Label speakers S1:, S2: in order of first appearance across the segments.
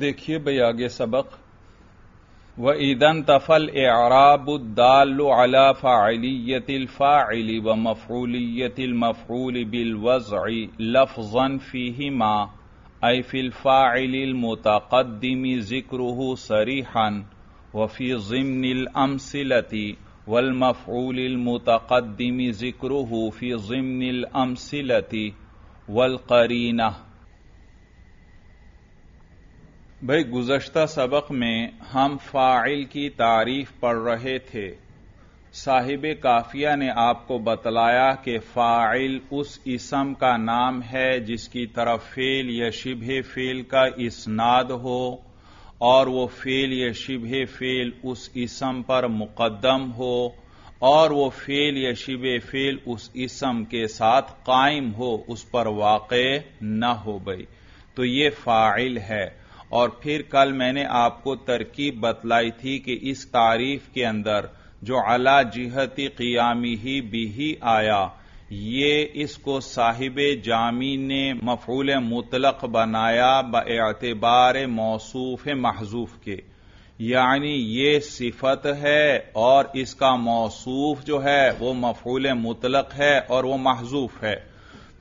S1: دیکھیے بھائی آگے سبق و ایدن تفل اعراب الدال على فعلیت الفاعل و مفعولیت المفعول بالوضع لفظا فيهما اي في الفاعل المتقدم ذكره صريحا وفي ضمن الامثله والمفعول المتقدم ذكره في ضمن الامثله والقرينه भाई गुजश्ता सबक में हम फाइल की तारीफ पढ़ रहे थे साहिब काफिया ने आपको बतलाया कि फाइल उस इसम का नाम है जिसकी तरफ फेल या शिभ फेल का इसनाद हो और वो फेल या शिभ फेल उस इसम पर मुकदम हो और वो फेल या शिब फेल उस इसम के साथ कायम हो उस पर वाक़ न हो गई तो ये फाइल है और फिर कल मैंने आपको तरकीब बतलाई थी कि इस तारीफ के अंदर जो अला जिहती क़ियामी ही ही आया ये इसको साहिब जामी ने मफूल मुतलक बनाया बतबार मौसूफ महजूफ के यानी ये सिफत है और इसका मौसूफ जो है वो मफूल मुतलक है और वो महजूफ है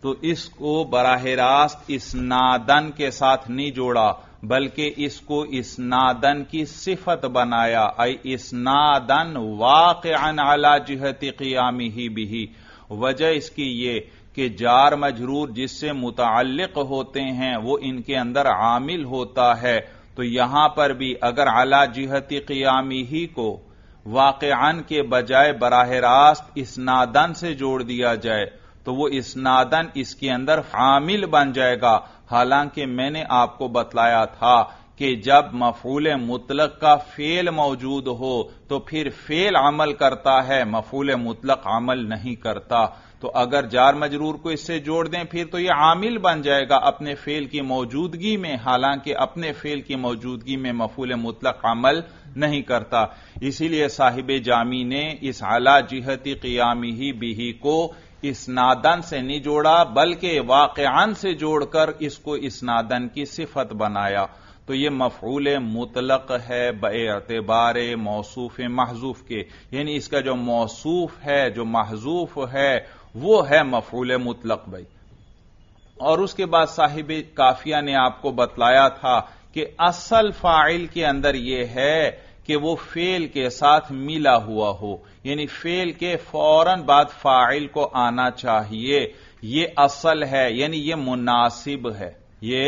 S1: तो इसको बराह रास्त इस नादन के साथ नहीं जोड़ा बल्कि इसको इस नादन की सिफत बनाया नादन वाक अला जिहत क्यामी ही भी वजह इसकी ये कि जार मजरूर जिससे मुतल होते हैं वो इनके अंदर आमिल होता है तो यहां पर भी अगर अला जिहती क्यामी ही को वाकन के बजाय बराह रास्त इस नादन से जोड़ दिया जाए तो वो इसनादन इसके अंदर हामिल बन जाएगा हालांकि मैंने आपको बतलाया था कि जब मफूल मुतलक का फेल मौजूद हो तो फिर फेल अमल करता है मफूल मुतलक अमल नहीं करता तो अगर जार मजरूर को इससे जोड़ दें फिर तो यह आमिल बन जाएगा अपने फेल की मौजूदगी में हालांकि अपने फेल की मौजूदगी में मफूल मुतलक अमल नहीं करता इसीलिए साहिब जामी ने इस आला जिहती क्यामी ही बिही को नादन से नहीं जोड़ा बल्कि वाकयान से जोड़कर इसको इस नादन की सिफत बनाया तो ये मफूल मुतलक है बतबार मौसूफ महजूफ के यानी इसका जो मौसूफ है जो महजूफ है वो है मफूल मुतलक भाई और उसके बाद साहिब काफिया ने आपको बतलाया था कि असल फाइल के अंदर यह है कि वो फेल के साथ मिला हुआ हो यानी फेल के फौरन बाद फाइल को आना चाहिए ये असल है यानी ये मुनासिब है ये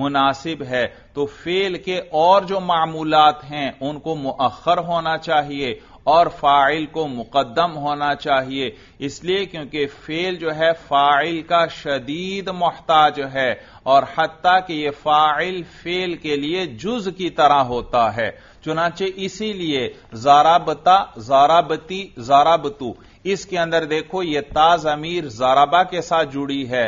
S1: मुनासिब है तो फेल के और जो मामूलात हैं उनको मुखर होना चाहिए और फाइल को मुकदम होना चाहिए इसलिए क्योंकि फेल जो है फाइल का शदीद मोहताज है और हती कि यह फाइल फेल के लिए जुज की तरह होता है चुनाचे इसीलिए जाराबता जाराबती जाराबतू इसके अंदर देखो यह ताज अमीर जाराबा के साथ जुड़ी है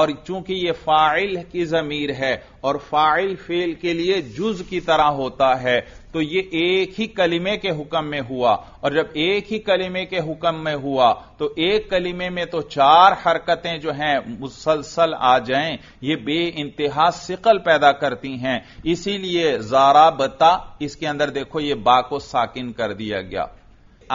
S1: और चूंकि यह फाइल की जमीर है और फाइल फेल के लिए जुज की तरह होता है तो ये एक ही कलिमे के हुक्म में हुआ और जब एक ही कलिमे के हुक्म में हुआ तो एक कलिमे में तो चार हरकतें जो हैं मुसलसल आ जाएं ये बे इंतहा सिकल पैदा करती हैं इसीलिए जारा बता इसके अंदर देखो ये बा को साकिन कर दिया गया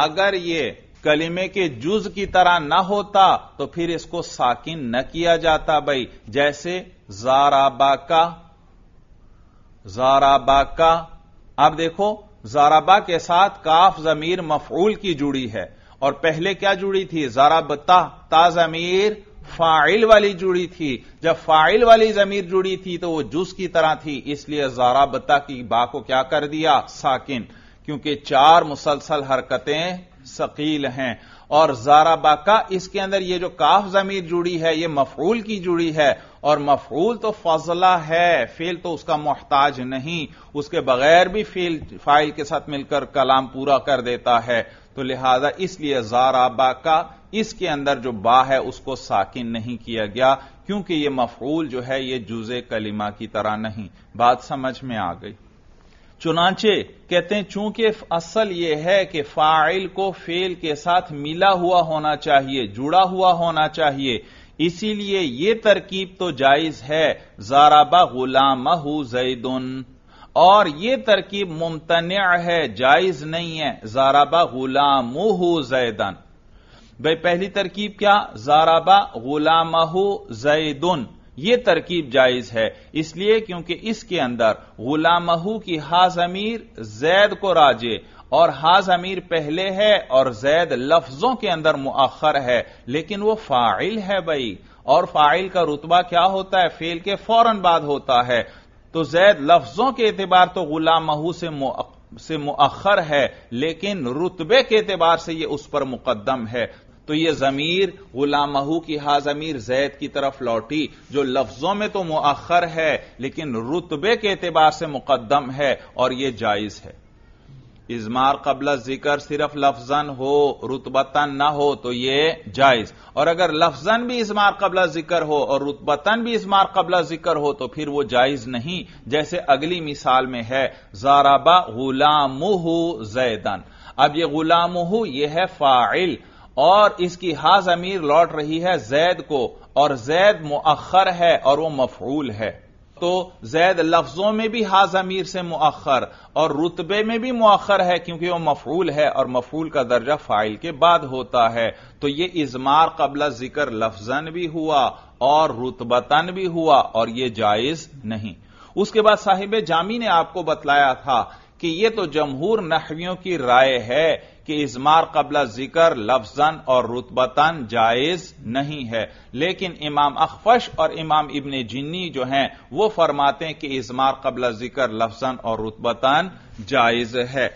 S1: अगर ये कलिमे के जुज की तरह ना होता तो फिर इसको साकिन न किया जाता भाई जैसे जाराबा का जाराबा का आप देखो जाराबा के साथ काफ जमीर मफूल की जुड़ी है और पहले क्या जुड़ी थी जाराबता ता ताजमीर फाइल वाली जुड़ी थी जब फाइल वाली जमीर जुड़ी थी तो वह जुस की तरह थी इसलिए जाराबता की बा को क्या कर दिया साकिन क्योंकि चार मुसलसल हरकतें सकील हैं और जारा बाका इसके अंदर ये जो काफ जमीर जुड़ी है ये मफूल की जुड़ी है और मफूल तो फजला है फेल तो उसका मोहताज नहीं उसके बगैर भी फेल फाइल के साथ मिलकर कलाम पूरा कर देता है तो लिहाजा इसलिए जारा बाका इसके अंदर जो बा है उसको साकिन नहीं किया गया क्योंकि ये मफूल जो है ये जुजे कलिमा की तरह नहीं बात समझ में आ गई चुनाचे कहते हैं चूंकि असल यह है कि फाइल को फेल के साथ मिला हुआ होना चाहिए जुड़ा हुआ होना चाहिए इसीलिए यह तरकीब तो जायज है जाराबा गुलाम जैदन और यह तरकीब मुमतन है जायज नहीं है जाराबा गुलाम जैदन भाई पहली तरकीब क्या जाराबा गुलाम जैदन यह तरकीब जायज है इसलिए क्योंकि इसके अंदर गुलामहू की हाज अमीर जैद को राजे और हाज अमीर पहले है और जैद लफ्जों के अंदर मुआखर है लेकिन वह फाइल है भाई और फाइल का रुतबा क्या होता है फेल के फौरन बाद होता है तो जैद लफ्जों के एतबार तो गुलामहू से से मुअखर है लेकिन रुतबे के एतबार से यह उस पर मुकदम है तो यह जमीर गुलामहू की हा जमीर जैद की तरफ लौटी जो लफ्जों में तो मुअखर है लेकिन रुतबे के एतबार से मुकदम है और यह जायज है इजमार कबला जिक्र सिर्फ लफजन हो रुतबतन ना हो तो यह जायज और अगर लफजन भी इजमार कबला जिक्र हो और रुतबतन भी इजमार कबला जिक्र हो तो फिर वह जायज नहीं जैसे अगली मिसाल में है जाराबा गुलामुहू जैदन अब यह गुलामुहू यह है फाइल और इसकी हाज अमीर लौट रही है जैद को और जैद मुअखर है और वह मफूल है तो जैद लफ्जों में भी हाज अमीर से मुअखर और रुतबे में भी मुअखर है क्योंकि वह मफूल है और मफूल का दर्जा फाइल के बाद होता है तो यह इजमार कबला जिक्र लफजन भी हुआ और रुतबतन भी हुआ और यह जायज नहीं उसके बाद साहिब जामी ने आपको बतलाया था कि यह तो जमहूर नहवियों की राय है कि इजमार कबला जिक्र लफजन और रुतबतन जायज नहीं है लेकिन इमाम अखफश और इमाम इबन जिन्नी जो हैं वो फरमाते हैं कि इजमार कबला जिक्र लफजन और रुतबतन जायज है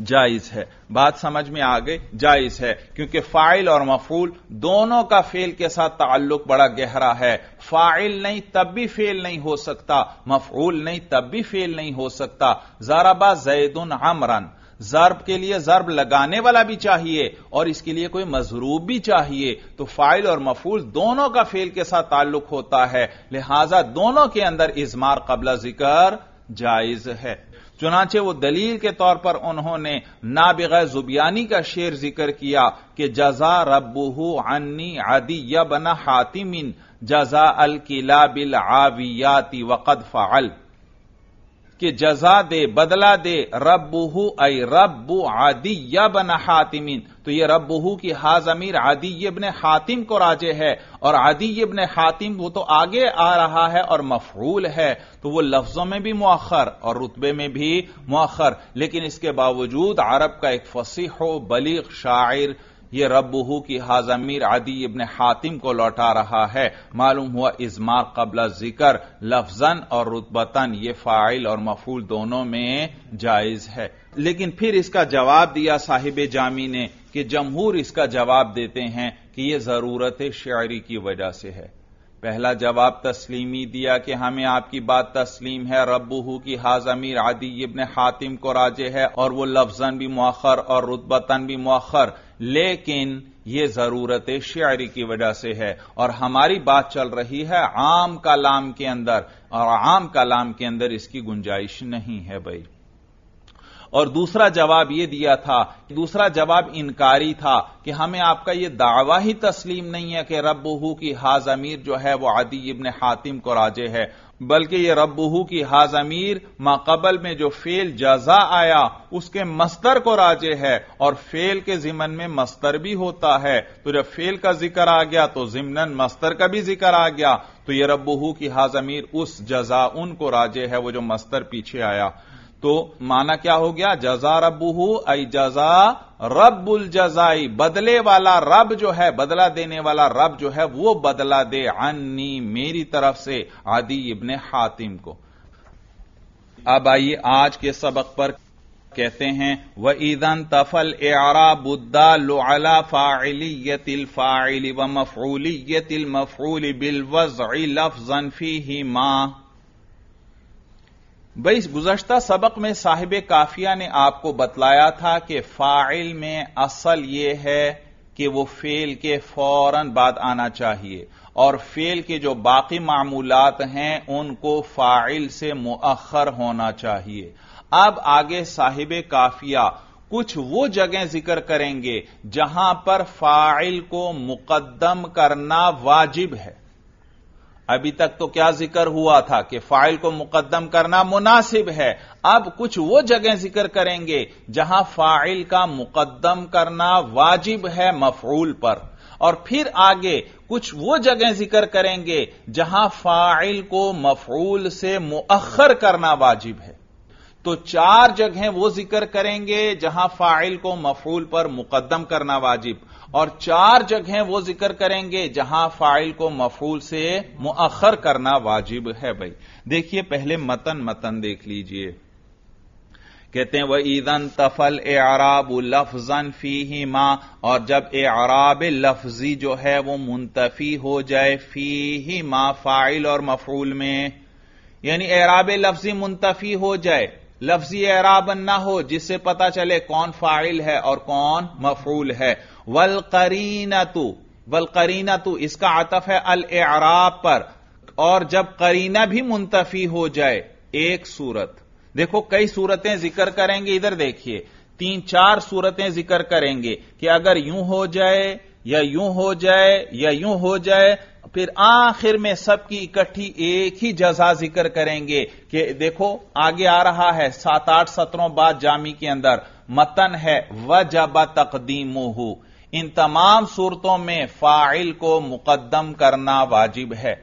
S1: जायज है बात समझ में आ गई जायज है क्योंकि फाइल और मफूल दोनों का फेल के साथ ताल्लुक बड़ा गहरा है फाइल नहीं तब भी फेल नहीं हो सकता मफूल नहीं तब भी फेल नहीं हो सकता जाराबा जैदुन आमरन जर्ब के लिए जर्ब लगाने वाला भी चाहिए और इसके लिए कोई मजरूब भी चाहिए तो फाइल और मफूल दोनों का फेल के साथ ताल्लुक होता है लिहाजा दोनों के अंदर इजमार कबला जिक्र जायज है चुनाचे वो दलील के तौर पर उन्होंने नाबिग जुबियानी का शेर जिक्र किया कि जजा रबू अन्नी आदि यबन हातिमिन जजा अल किला बिल आवियाति वकद फ़ाल कि जजा दे बदला दे रबू अय रबू आदि यबन हातिमिन तो ये रब बहू की हाज अमीर आदि यबन हातिम को राजे है और आदि यबन हातिम वो तो आगे आ रहा है और मफरूल है तो वो लफ्जों में भी मौखर और रुतबे में भी मौखर लेकिन इसके बावजूद अरब का एक फसीहो बलीग शायर ये रबहू की हाजमीर आदि इबन हातिम को लौटा रहा है मालूम हुआ इजमार कबला जिक्र लफजन और रुतबतन ये फाइल और मफूल दोनों में जायज है लेकिन फिर इसका जवाब दिया साहिब जामी ने कि जमहूर इसका जवाब देते हैं कि यह जरूरत शायरी की वजह से है पहला जवाब तस्लीमी दिया कि हमें आपकी बात तस्लीम है रब्बू की हाज अमीर आदि इबन हातिम को राजे है और वो लफ्जन भी मौखर और रुतबतन भी मौखर लेकिन ये जरूरत शायरी की वजह से है और हमारी बात चल रही है आम कलाम के अंदर और आम कलाम के अंदर इसकी गुंजाइश नहीं है भाई और दूसरा जवाब यह दिया था दूसरा जवाब इनकारी था कि हमें आपका यह दावा ही तस्लीम नहीं है कि रबहू की हाज अमीर जो है वह आदि इबन हातिम को राजे है बल्कि यह रबहू की हाज अमीर माकबल में जो फेल जजा आया उसके मस्तर को राजे है और फेल के जिमन में मस्तर भी होता है तो जब फेल का जिक्र आ गया तो जिमनन मस्तर का भी जिक्र आ गया तो यह रबहू की हाज अमीर उस जजा उनको राजे है वो जो मस्तर पीछे आया तो माना क्या हो गया जजा रबू आई जजा रबुल जजाई बदले वाला रब जो है बदला देने वाला रब जो है वो बदला दे अन्नी मेरी तरफ से आदि इब्ने हातिम को अब आइए आज के सबक पर कहते हैं व ईदन तफल ए आरा बुद्धा लोअला अला फाइली व मफूलियतिल मफूली बिल वज लफ जनफी ही मां भाई गुजश्ता सबक में साहिब काफिया ने आपको बतलाया था कि फाइल में असल यह है कि वो फेल के फौरन बाद आना चाहिए और फेल के जो बाकी मामूलात हैं उनको फाइल से मुअखर होना चाहिए अब आगे साहिब काफिया कुछ वो जगह जिक्र करेंगे जहां पर फाइल को मुकदम करना वाजिब है अभी तक तो क्या जिक्र हुआ था कि फाइल को मुकदम करना मुनासिब है अब कुछ वो जगह जिक्र करेंगे जहां फाइल का मुकदम करना वाजिब है मफरूल पर और फिर आगे कुछ वो जगह जिक्र करेंगे जहां फाइल को मफरूल से मुखर करना वाजिब है तो चार जगह वो जिक्र करेंगे जहां फाइल को मफूल पर मुकदम करना वाजिब और चार जगह वो जिक्र करेंगे जहां फाइल को मफूल से मुअखर करना वाजिब है भाई देखिए पहले मतन मतन देख लीजिए कहते हैं वह ईदन तफल ए आराब लफजन फी ही मां और जब ए आराब लफजी जो है वो मुंतफी हो जाए फी ही मां फाइल और मफूल में यानी एराब लफ्जी मुंतफी हो जाए लफ्जी एराबन ना हो जिससे पता चले कौन फाइल है और कौन मफूल है वल करीना तू वल करीना तू इसका आतफ है अल एराब पर और जब करीना भी मुंतफी हो जाए एक सूरत देखो कई सूरतें जिक्र करेंगे इधर देखिए तीन चार सूरतें जिक्र करेंगे कि अगर यूं हो जाए या यूं हो जाए या यूं हो जाए फिर आखिर में सबकी इकट्ठी एक ही जजा जिक्र करेंगे कि देखो आगे आ रहा है सात आठ सत्रों बाद जामी के अंदर मतन है वजब तकदीम इन तमाम सूरतों में फाइल को मुकदम करना वाजिब है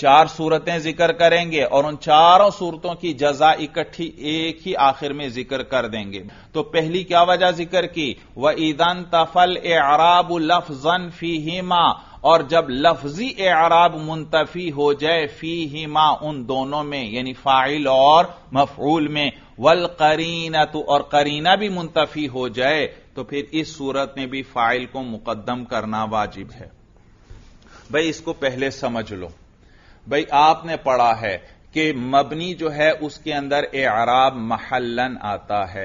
S1: चार सूरतें जिक्र करेंगे और उन चारों सूरतों की जजा इकट्ठी एक ही आखिर में जिक्र कर देंगे तो पहली क्या वजह जिक्र की व ईदन तफल ए अराब लफजन फी हिमा और जब लफजी ए अराब मुंतफी हो जाए फी हिमा उन दोनों में यानी फाइल और मफूल में वल करीना तो और करीना भी मुंतफी हो जाए तो फिर इस सूरत में भी फाइल को मुकदम करना वाजिब है भाई इसको पहले समझ लो भाई आपने पढ़ा है कि मबनी जो है उसके अंदर ए आराब महलन आता है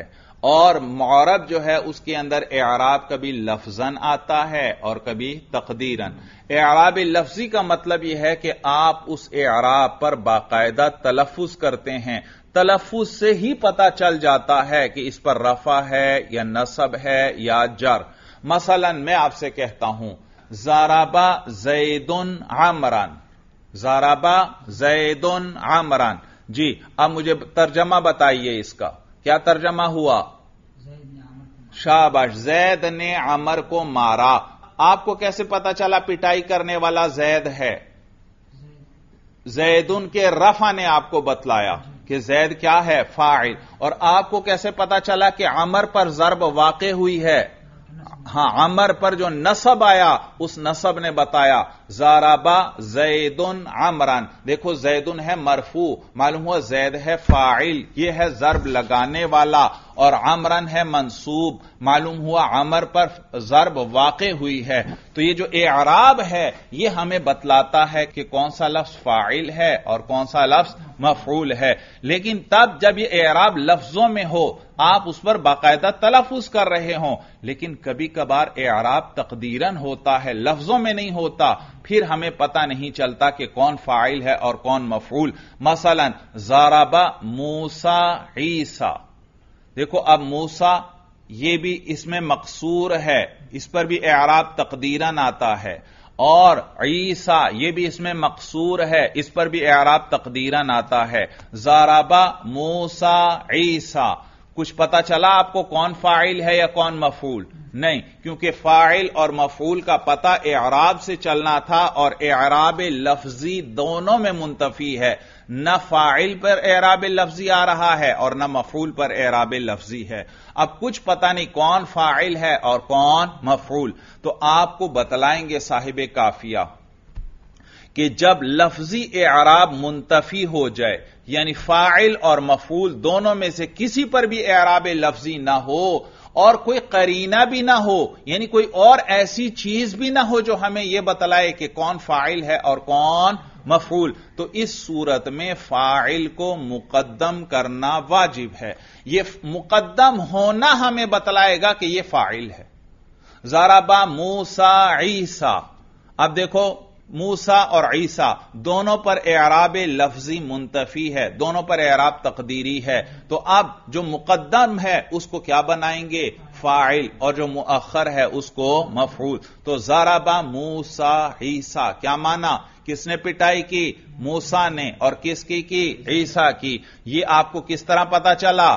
S1: और मौरब जो है उसके अंदर ए आराब कभी लफजन आता है और कभी तकदीरन ए आराब लफ्जी का मतलब यह है कि आप उस ए आराब पर बाकायदा तलफुज करते हैं तलफुज से ही पता चल जाता है कि इस पर रफा है या नसब है या जर मसलन मैं आपसे कहता हूं जाराबा जैदन आमरान जाराबा जैदन आमरान जी अब मुझे तर्जमा बताइए इसका क्या तर्जमा हुआ शाबाश जैद ने अमर को मारा आपको कैसे पता चला पिटाई करने वाला जैद है जैद के रफा ने आपको बतलाया कि जैद क्या है फाइल और आपको कैसे पता चला कि अमर पर जरब वाक हुई है हां अमर पर जो नसब आया उस नसब ने बताया जाराबा जैदन आमरान देखो जैदन है मरफू मालूम हुआ जैद है फाइल यह है जरब लगाने वाला और आमरन है मंसूब मालूम हुआ अमर पर जरब वाक़ हुई है तो ये जो एराब है ये हमें बतलाता है कि कौन सा लफ्ज फाइल है और कौन सा लफ्ज मफूल है लेकिन तब जब ये एराब लफ्जों में हो आप उस पर बाकायदा तलफुज कर रहे हो लेकिन कभी कबार एराब तकदीरन होता है लफ्जों में नहीं होता फिर हमें पता नहीं चलता कि कौन फाइल है और कौन मफूल मसलन जाराबा मूसा ईसा देखो अब मूसा यह भी इसमें मकसूर है इस पर भी एराब तकदीरन आता है और ईसा यह भी इसमें मकसूर है इस पर भी एराब तकदीरन आता है जाराबा मूसा ईसा कुछ पता चला आपको कौन फाइल है या कौन मफूल नहीं क्योंकि फाइल और मफूल का पता एराब से चलना था और एराब लफ्जी दोनों में मुंतफी है न फाइल पर एराब लफ्जी आ रहा है और न मफूल पर एराब लफ्जी है अब कुछ पता नहीं कौन फाइल है और कौन मफूल तो आपको बतलाएंगे साहिब काफिया कि जब लफ्जी एराब मुंतफी हो जाए यानी फाइल और मफूल दोनों में से किसी पर भी एराब लफ्जी ना हो और कोई करीना भी ना हो यानी कोई और ऐसी चीज भी ना हो जो हमें यह बतलाए कि कौन फाइल है और कौन मफूल तो इस सूरत में फाइल को मुकदम करना वाजिब है यह मुकदम होना हमें बतलाएगा कि यह फाइल है जाराबा मूसा ईसा अब देखो मूसा और ईसा दोनों पर एराब लफ्जी मुंतफी है दोनों पर एराब तकदीरी है तो अब जो मुकदम है उसको क्या बनाएंगे फाइल और जो मुखर है उसको मफरूज तो जाराबा मूसा ईसा क्या माना किसने पिटाई की मूसा ने और किसकी की ईसा की ये आपको किस तरह पता चला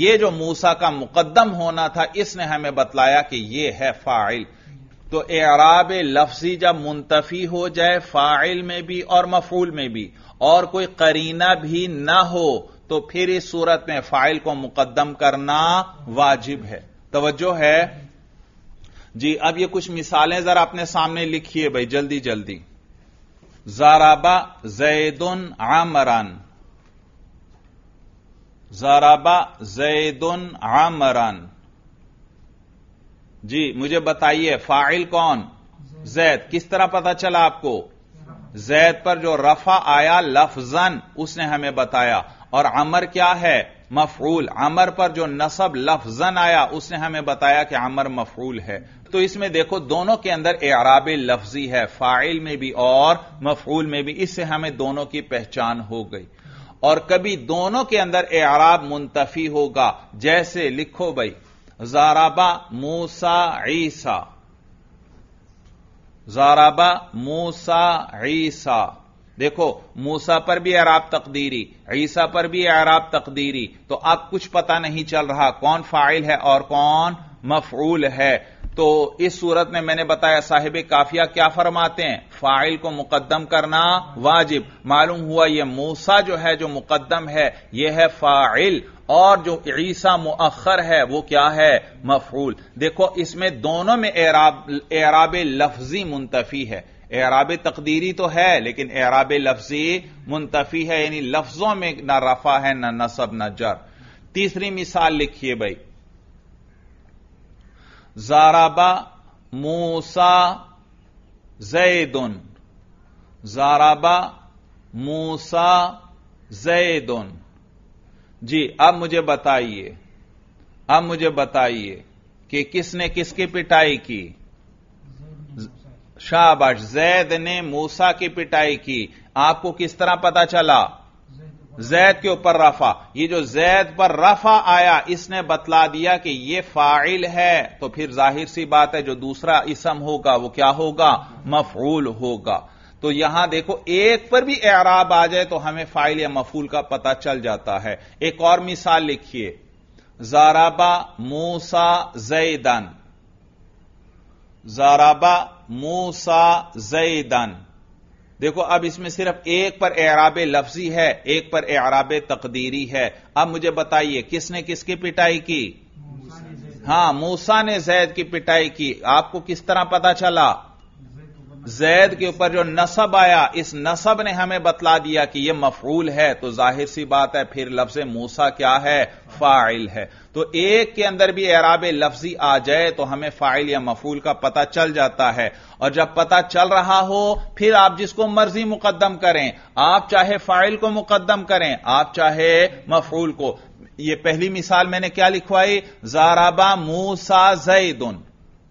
S1: ये जो मूसा का मुकदम होना था इसने हमें बतलाया कि यह है फाइल तो एराब लफ्जी जब मुंतफी हो जाए फाइल में भी और मफूल में भी और कोई करीना भी ना हो तो फिर इस सूरत में फाइल को मुकदम करना वाजिब है तोज्जो है जी अब ये कुछ मिसालें जरा अपने सामने लिखिए भाई जल्दी जल्दी जाराबा जैदन आमरान जाराबा जैदन आमरान जी मुझे बताइए फाइल कौन जैद किस तरह पता चला आपको जैद पर जो रफा आया लफजन उसने हमें बताया और अमर क्या है मफरूल अमर पर जो नसब लफजन आया उसने हमें बताया कि अमर मफरूल है तो इसमें देखो दोनों के अंदर एराब लफ्जी है फाइल में भी और मफरूल में भी इससे हमें दोनों की पहचान हो गई और कभी दोनों के अंदर एराब मुंतफी होगा जैसे लिखो भाई जाराबा मूसा ईसा जाराबा मूसा ईसा देखो मूसा पर भी अराब तकदीरी ईसा पर भी अराब तकदीरी तो अब कुछ पता नहीं चल रहा कौन फाइल है और कौन मफूल है तो इस सूरत में मैंने बताया साहिब काफिया क्या फरमाते हैं फाइल को मुकदम करना वाजिब मालूम हुआ यह मूसा जो है जो मुकदम है यह है फाइल और जो ईसा मुखर है वो क्या है मफूल देखो इसमें दोनों में एराब एराब लफ्जी मुंतफी है एराब तकदीरी तो है लेकिन एराब लफ्जी मुंतफी है यानी लफ्जों में ना रफा है ना नसब ना जर तीसरी मिसाल लिखिए भाई जाराबा मूसा जैदन जाराबा मूसा जैदन जी अब मुझे बताइए अब मुझे बताइए कि किसने किसकी पिटाई की शाबाश जैद ने मूसा की पिटाई की आपको किस तरह पता चला जैद के ऊपर रफा ये जो जैद पर रफा आया इसने बतला दिया कि ये फाइल है तो फिर जाहिर सी बात है जो दूसरा इसम होगा वो क्या होगा मफूल होगा तो यहां देखो एक पर भी एराब आ जाए तो हमें फाइल या मफूल का पता चल जाता है एक और मिसाल लिखिए जाराबा मूसा जैदन जाराबा मूसा जैदन देखो अब इसमें सिर्फ एक पर एराब लफ्जी है एक पर एराब तकदीरी है अब मुझे बताइए किसने किसकी पिटाई की हां मूसा ने जैद हाँ, की पिटाई की आपको किस तरह पता चला जैद के ऊपर जो नसब आया इस नसब ने हमें बतला दिया कि यह मफरूल है तो जाहिर सी बात है फिर लफ्ज मूसा क्या है फाइल है तो एक के अंदर भी एराब लफ्जी आ जाए तो हमें फाइल या मफूल का पता चल जाता है और जब पता चल रहा हो फिर आप जिसको मर्जी मुकदम करें आप चाहे फाइल को मुकदम करें आप चाहे मफूल को यह पहली मिसाल मैंने क्या लिखवाई जाराबा मूसा जैदन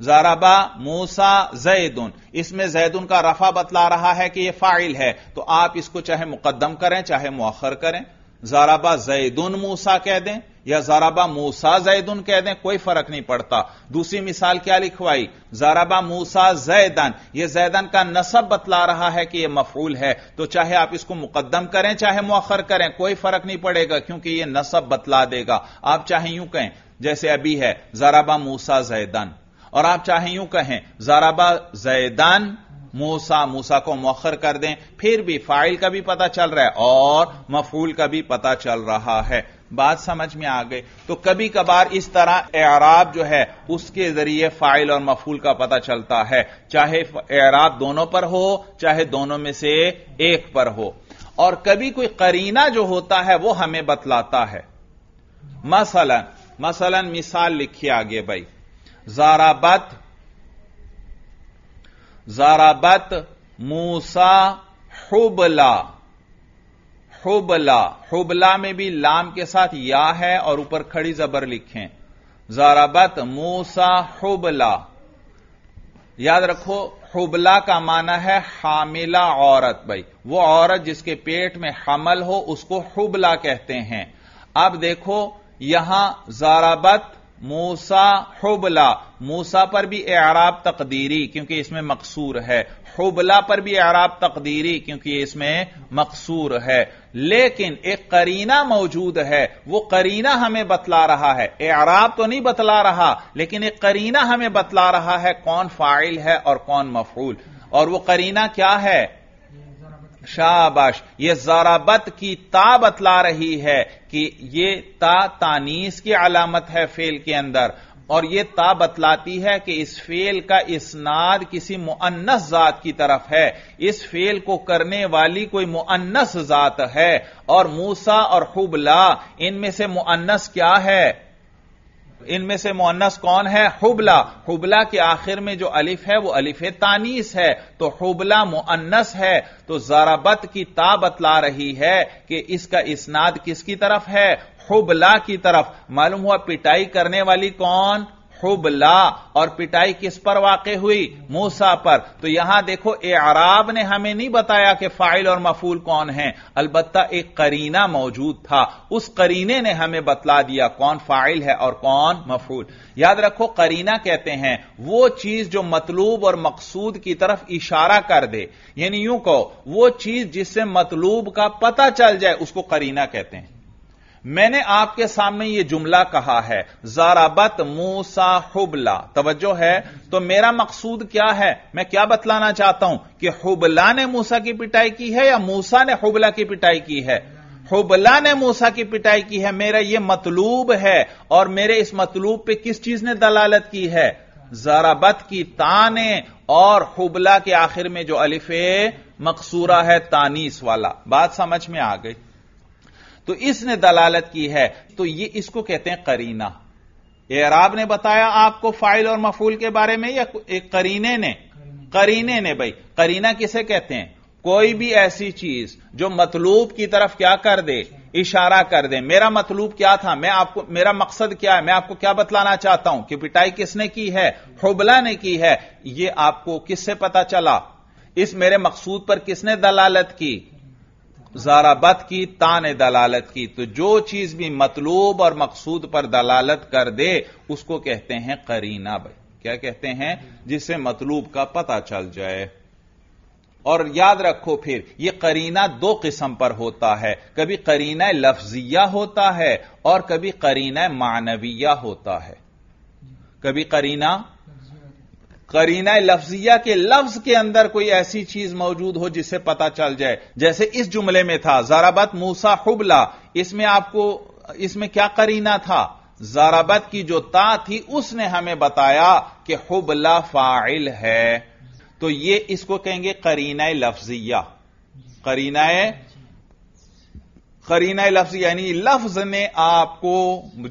S1: जराबा मूसा जैदुन इसमें जैदुन का रफा बतला रहा है कि यह फाइल है तो आप इसको चाहे मुकदम करें चाहे मौखर करें जराबा जैदुन मूसा कह दें या जराबा मूसा जैदुन कह दें कोई फर्क नहीं पड़ता दूसरी मिसाल क्या लिखवाई जराबा मूसा जैदन यह जैदन का नसब बतला रहा है कि यह मफूल है तो चाहे आप इसको मुकदम करें चाहे मौखर करें कोई फर्क नहीं पड़ेगा क्योंकि यह नसब बतला देगा आप चाहे यूं कहें जैसे अभी है जराबा मूसा जैदन और आप चाहे यूं कहें जाराबा जैदान मूसा मूसा को मौखर कर दें फिर भी फाइल का भी पता चल रहा है और मफूल का भी पता चल रहा है बात समझ में आ गई तो कभी कभार इस तरह एराब जो है उसके जरिए फाइल और मफूल का पता चलता है चाहे एराब दोनों पर हो चाहे दोनों में से एक पर हो और कभी कोई करीना जो होता है वह हमें बतलाता है मसलन मसलन मिसाल लिखिए आगे भाई जाराबत जाराबत मूसा हुबला हुबला हुबला में भी लाम के साथ या है और ऊपर खड़ी जबर लिखें जाराबत मूसा हुबला याद रखो हुबला का माना है हामिला औरत भाई वो औरत जिसके पेट में हमल हो उसको हुबला कहते हैं अब देखो यहां जाराबत मूसा हुबला मूसा पर भी एराब तकदीरी क्योंकि इसमें मकसूर है हुबला पर भी एराब तकदीरी क्योंकि इसमें मकसूर है लेकिन एक करीना मौजूद है वो करीना हमें बतला रहा है एराब तो नहीं बतला रहा लेकिन एक करीना हमें बतला रहा है कौन फाइल है और कौन मफूल और वो करीना क्या है शाबाश ये जराबत की ता बतला रही है कि ये ता तानीस की अलामत है फेल के अंदर और यह ता बतलाती है कि इस फेल का इसनाद किसी मुअन्नस जात की तरफ है इस फेल को करने वाली कोई मुअन्नस जात है और मूसा और हुबला इनमें से मुअन्नस क्या है इनमें से मोन्नस कौन है हुबला हुबला के आखिर में जो अलिफ है वो अलिफ तानीस है तो हुबला मुअन्नस है तो जराबत की ता बतला रही है कि इसका इसनाद किसकी तरफ है हुबला की तरफ मालूम हुआ पिटाई करने वाली कौन हुबला और पिटाई किस पर वाक़ हुई मूसा पर तो यहां देखो ए आराब ने हमें नहीं बताया कि फाइल और मफूल कौन है अलबत्ता एक करीना मौजूद था उस करीने ने हमें बतला दिया कौन फाइल है और कौन मफूल याद रखो करीना कहते हैं वो चीज जो मतलूब और मकसूद की तरफ इशारा कर दे यानी यूं कहो वो चीज जिससे मतलूब का पता चल जाए उसको करीना कहते हैं मैंने आपके सामने यह जुमला कहा है जाराबत मूसा हुबला तवज्जो है तो मेरा मकसूद क्या है मैं क्या बतलाना चाहता हूं कि हुबला ने मूसा की पिटाई की है या मूसा ने हुबला की पिटाई की है हुबला ने मूसा की पिटाई की है मेरा यह मतलूब है और मेरे इस मतलूब पे किस चीज ने दलालत की है जराबत की ताने और हुबला के आखिर में जो अलिफे मकसूरा है तानीस वाला बात समझ में आ गई तो इसने दलालत की है तो ये इसको कहते हैं करीना एराब ने बताया आपको फाइल और मफूल के बारे में या करीने ने करीने ने भाई करीना किसे कहते हैं कोई भी ऐसी चीज जो मतलूब की तरफ क्या कर दे इशारा कर दे मेरा मतलूब क्या था मैं आपको मेरा मकसद क्या है मैं आपको क्या बतलाना चाहता हूं कि पिटाई किसने की है हुबला ने की है यह आपको किससे पता चला इस मेरे मकसूद पर किसने दलालत की जाराबत की तान दलालत की तो जो चीज भी मतलूब और मकसूद पर दलालत कर दे उसको कहते हैं करीना भाई क्या कहते हैं जिससे मतलूब का पता चल जाए और याद रखो फिर यह करीना दो किस्म पर होता है कभी करीना लफ्जिया होता है और कभी करीना मानविया होता है कभी करीना करीना लफ्जिया के लफ्ज के अंदर कोई ऐसी चीज मौजूद हो जिससे पता चल जाए जैसे इस जुमले में था जाराबत मूसा हुबला इसमें आपको इसमें क्या करीना था जाराबत की जो ता थी उसने हमें बताया कि हुबला फाइल है तो ये इसको कहेंगे करीना लफ्जिया करीना करीना लफ्ज यानी लफ्ज ने आपको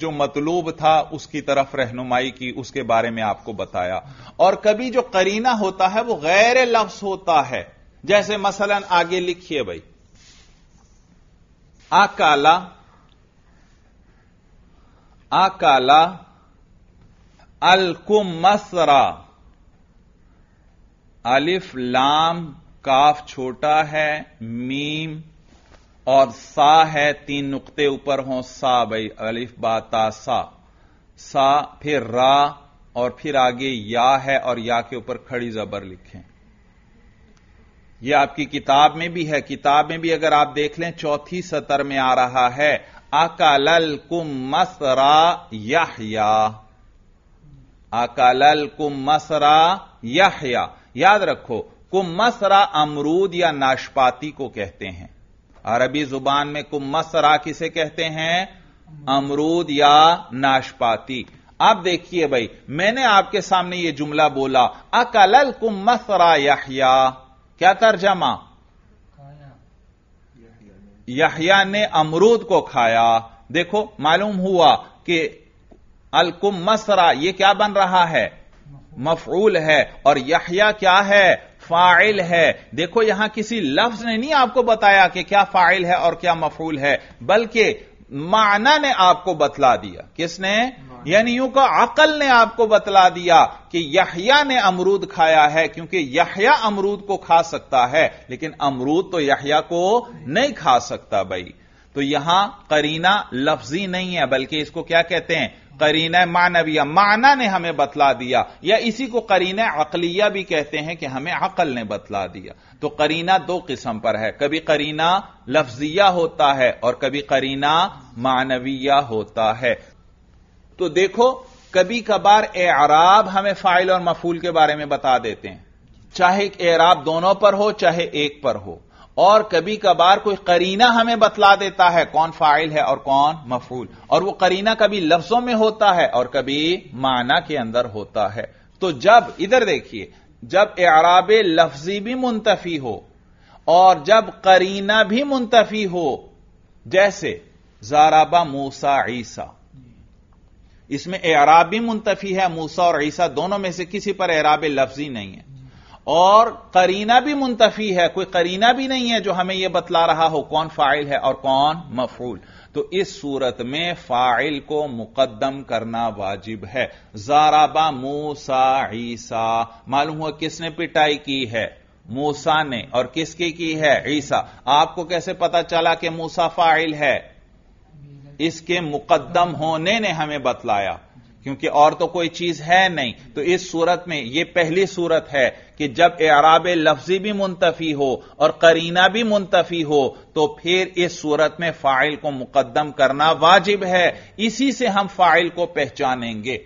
S1: जो मतलूब था उसकी तरफ रहनुमाई की उसके बारे में आपको बताया और कभी जो करीना होता है वो गैर लफ्ज होता है जैसे मसलन आगे लिखिए भाई आकाला अलकुम मसरा अलिफ लाम काफ छोटा है मीम और सा है तीन नुक्ते ऊपर हो सा भाई अलिफ बाता सा सा फिर रा और फिर आगे या है और या के ऊपर खड़ी जबर लिखें यह आपकी किताब में भी है किताब में भी अगर आप देख लें चौथी सतर में आ रहा है अकालल कुम मसरा यहया अकालल कुम मसरा यहया याद रखो कुम मसरा अमरूद या नाशपाती को कहते हैं अरबी जुबान में कुमसरा किसे कहते हैं अमरूद या नाशपाती आप देखिए भाई मैंने आपके सामने यह जुमला बोला अकलल कुमसरा यहया क्या तर्जमा यहया ने अमरूद को खाया देखो मालूम हुआ कि अलकुम मसरा यह क्या बन रहा है मफूल है और यहया क्या है फाइल है देखो यहां किसी लफ्ज ने नहीं आपको बताया कि क्या फाइल है और क्या मफूल है बल्कि माना ने आपको बतला दिया किसने यानी यूं का अकल ने आपको बतला दिया कि यहया ने अमरूद खाया है क्योंकि यहया अमरूद को खा सकता है लेकिन अमरूद तो यहया को नहीं खा सकता भाई तो यहां करीना लफ्जी नहीं है बल्कि इसको क्या कहते हैं करीना मानविया माना ने हमें बतला दिया या इसी को करीना अकलिया भी कहते हैं कि हमें अकल ने बतला दिया तो करीना दो किस्म पर है कभी करीना लफ्जिया होता है और कभी करीना मानविया होता है तो देखो कभी कभार एराब हमें फाइल और मफूल के बारे में बता देते हैं चाहे एराब दोनों पर हो चाहे एक पर हो और कभी कभार कोई करीना हमें बतला देता है कौन फाइल है और कौन मफूल और वो करीना कभी लफ्जों में होता है और कभी माना के अंदर होता है तो जब इधर देखिए जब एराब लफ्जी भी मुंतफी हो और जब करीना भी मुंतफी हो जैसे जाराबा मूसा ईसा इसमें एराब भी मुंतफी है मूसा और ईसा दोनों में से किसी पर एराब लफ्जी नहीं है और करीना भी मुंतफी है कोई करीना भी नहीं है जो हमें यह बतला रहा हो कौन फाइल है और कौन मफूल तो इस सूरत में फाइल को मुकदम करना वाजिब है जाराबा मूसा ईसा मालूम हुआ किसने पिटाई की है मूसा ने और किसकी की है ईसा आपको कैसे पता चला कि मूसा फाइल है इसके मुकदम होने ने हमें बतलाया क्योंकि और तो कोई चीज है नहीं तो इस सूरत में यह पहली सूरत है कि जब एराब लफ्जी भी मुंतफी हो और करीना भी मुंतफी हो तो फिर इस सूरत में फाइल को मुकदम करना वाजिब है इसी से हम फाइल को पहचानेंगे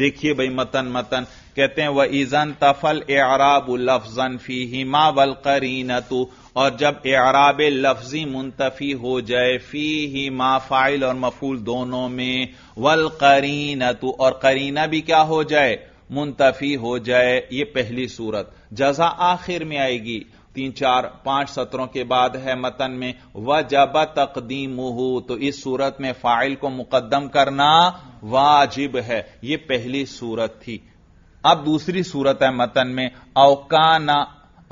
S1: देखिए भाई मतन मतन कहते हैं वह ईजन तफल एराब लफजन फी हिमा वल करीना तू और जब एराब लफ्जी मुंतफी हो जाए फी ही माफाइल और मफूल दोनों में वल करीना तू और करीना भी क्या हो जाए मुंतफी हो जाए ये पहली सूरत जजा आखिर में आएगी तीन चार पांच सत्रों के बाद है मतन में व जब तकदीम तो इस सूरत में फाइल को मुकदम करना वाजिब है यह पहली सूरत थी अब दूसरी सूरत है मतन में अवकाना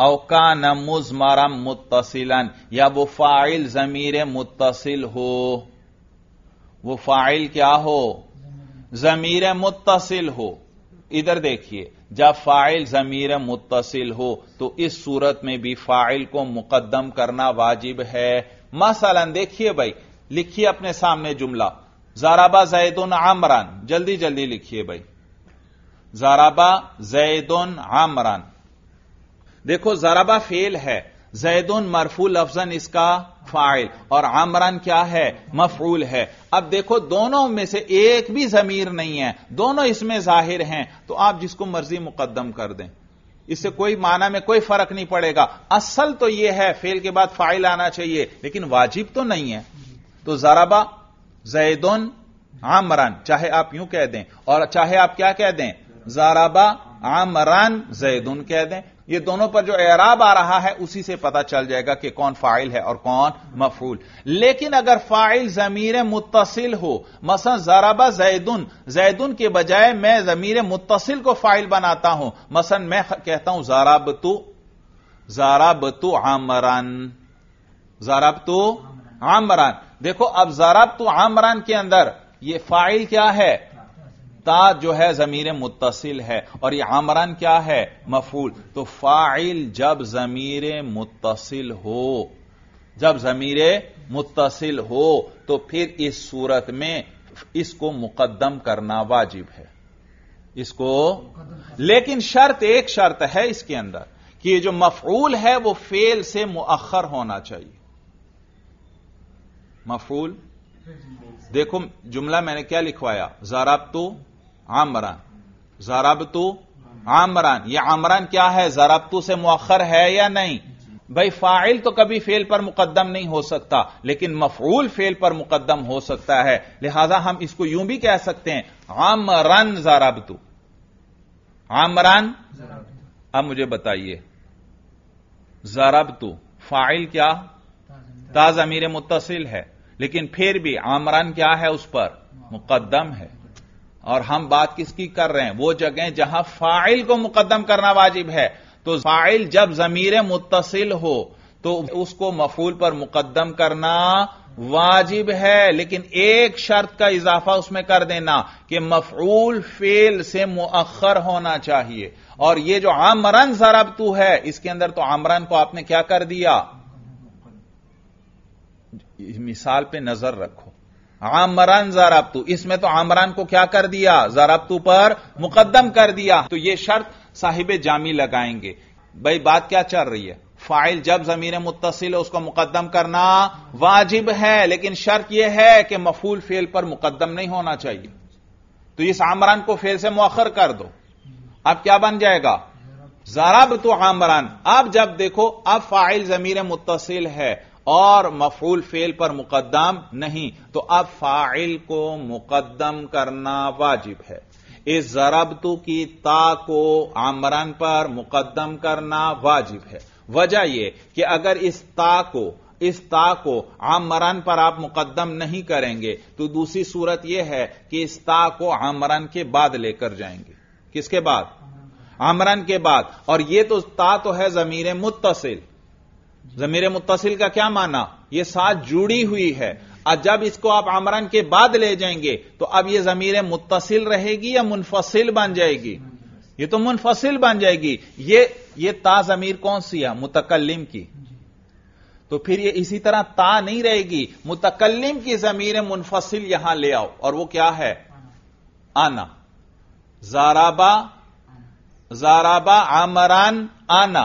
S1: अवकान मुजमरम मुतसिलन या वो फाइल जमीर मुतसिल हो वो फाइल क्या हो जमीर मुतसिल हो इधर देखिए जब फाइल जमीर मुतसिल हो तो इस सूरत में भी फाइल को मुकदम करना वाजिब है मसलन देखिए भाई लिखिए अपने सामने जुमला जाराबा जैदुन आमरान जल्दी जल्दी लिखिए भाई जाराबा जैदुन आमरान देखो जराबा फेल है जैदुन मरफूल अफजन इसका फाइल और आमरान क्या है मफूल है अब देखो दोनों में से एक भी जमीर नहीं है दोनों इसमें जाहिर हैं तो आप जिसको मर्जी मुकदम कर दें इससे कोई माना में कोई फर्क नहीं पड़ेगा असल तो यह है फेल के बाद फाइल आना चाहिए लेकिन वाजिब तो नहीं है तो जराबा जैदुन आमरान चाहे आप यूं कह दें और चाहे आप क्या कह दें जाराबा आमरान जैदुन कह दें ये दोनों पर जो एराब आ रहा है उसी से पता चल जाएगा कि कौन फाइल है और कौन मफूल लेकिन अगर फाइल जमीर मुतसिल हो मसा जराबा जैदुन जैदुन के बजाय मैं जमीर मुतसिल को फाइल बनाता हूं मसन मैं कहता हूं जाराब तो जाराब तो आमरान जाराब तो आमरान देखो अब जाराब तो आमरान के अंदर यह फाइल क्या है उस्ताद जो है जमीर मुतसिल है और ये आमरान क्या है मफूल तो फाइल जब जमीर मुतसिल हो जब जमीर मुतसिल हो तो फिर इस सूरत में इसको मुकदम करना वाजिब है इसको लेकिन शर्त एक शर्त है इसके अंदर कि ये जो मफूल है वो फेल से मुखर होना चाहिए मफूल देखो जुमला मैंने क्या लिखवाया जराब तो आमरान जराबतू आमरान यह आमरान क्या है जराबतू से मुखर है या नहीं भाई फाइल तो कभी फेल पर मुकदम नहीं हो सकता लेकिन मफूल फेल पर मुकदम हो सकता है लिहाजा हम इसको यूं भी कह सकते हैं आमरान जराबतू आमरान अब मुझे बताइए जराबतू फाइल क्या ताज अमीर मुतसिल है लेकिन फिर भी आमरान क्या है उस पर मुकदम है और हम बात किसकी कर रहे हैं वो जगह जहां फाइल को मुकदम करना वाजिब है तो फाइल जब जमीर मुतसिल हो तो उसको मफूल पर मुकदम करना वाजिब है लेकिन एक शर्त का इजाफा उसमें कर देना कि मफूल फेल से मुखर होना चाहिए और ये जो आमरन जरब तू है इसके अंदर तो आमरन को आपने क्या कर दिया मिसाल पे नजर रखो आमरान जराबतू इसमें तो आमरान को क्या कर दिया जराबतू पर मुकदम कर दिया तो यह शर्त साहिब जामी लगाएंगे भाई बात क्या चल रही है फाइल जब जमीर मुतसिल है उसको मुकदम करना वाजिब है लेकिन शर्त यह है कि मफूल फेल पर मुकदम नहीं होना चाहिए तो इस आमरान को फेल से मौखर कर दो अब क्या बन जाएगा जराब तो आमरान अब जब देखो अब फाइल जमीर मुतसिल है और मफूल फेल पर मुकदम नहीं तो अब फाइल को मुकदम करना वाजिब है इस जरबतु की ता को आमरन पर मुकदम करना वाजिब है वजह यह कि अगर इस ता को इस ता को आमरन पर आप मुकदम नहीं करेंगे तो दूसरी सूरत यह है कि इस ता को आमरन के बाद लेकर जाएंगे किसके बाद आमरन के बाद और यह तो ता तो है जमीर मुतसिल जमीर मुतसिल का क्या माना यह साथ जुड़ी हुई है और जब इसको आप अमरन के बाद ले जाएंगे तो अब यह जमीर मुतसिल रहेगी या मुनफसिल बन जाएगी ये तो मुनफसिल बन जाएगी ये ये ता जमीर कौन सी है मुतकलम की तो फिर ये इसी तरह ता नहीं रहेगी मुतकलम की जमीर मुनफसिल यहां ले आओ और वो क्या है आना जाराबा जाराबा आमरान आना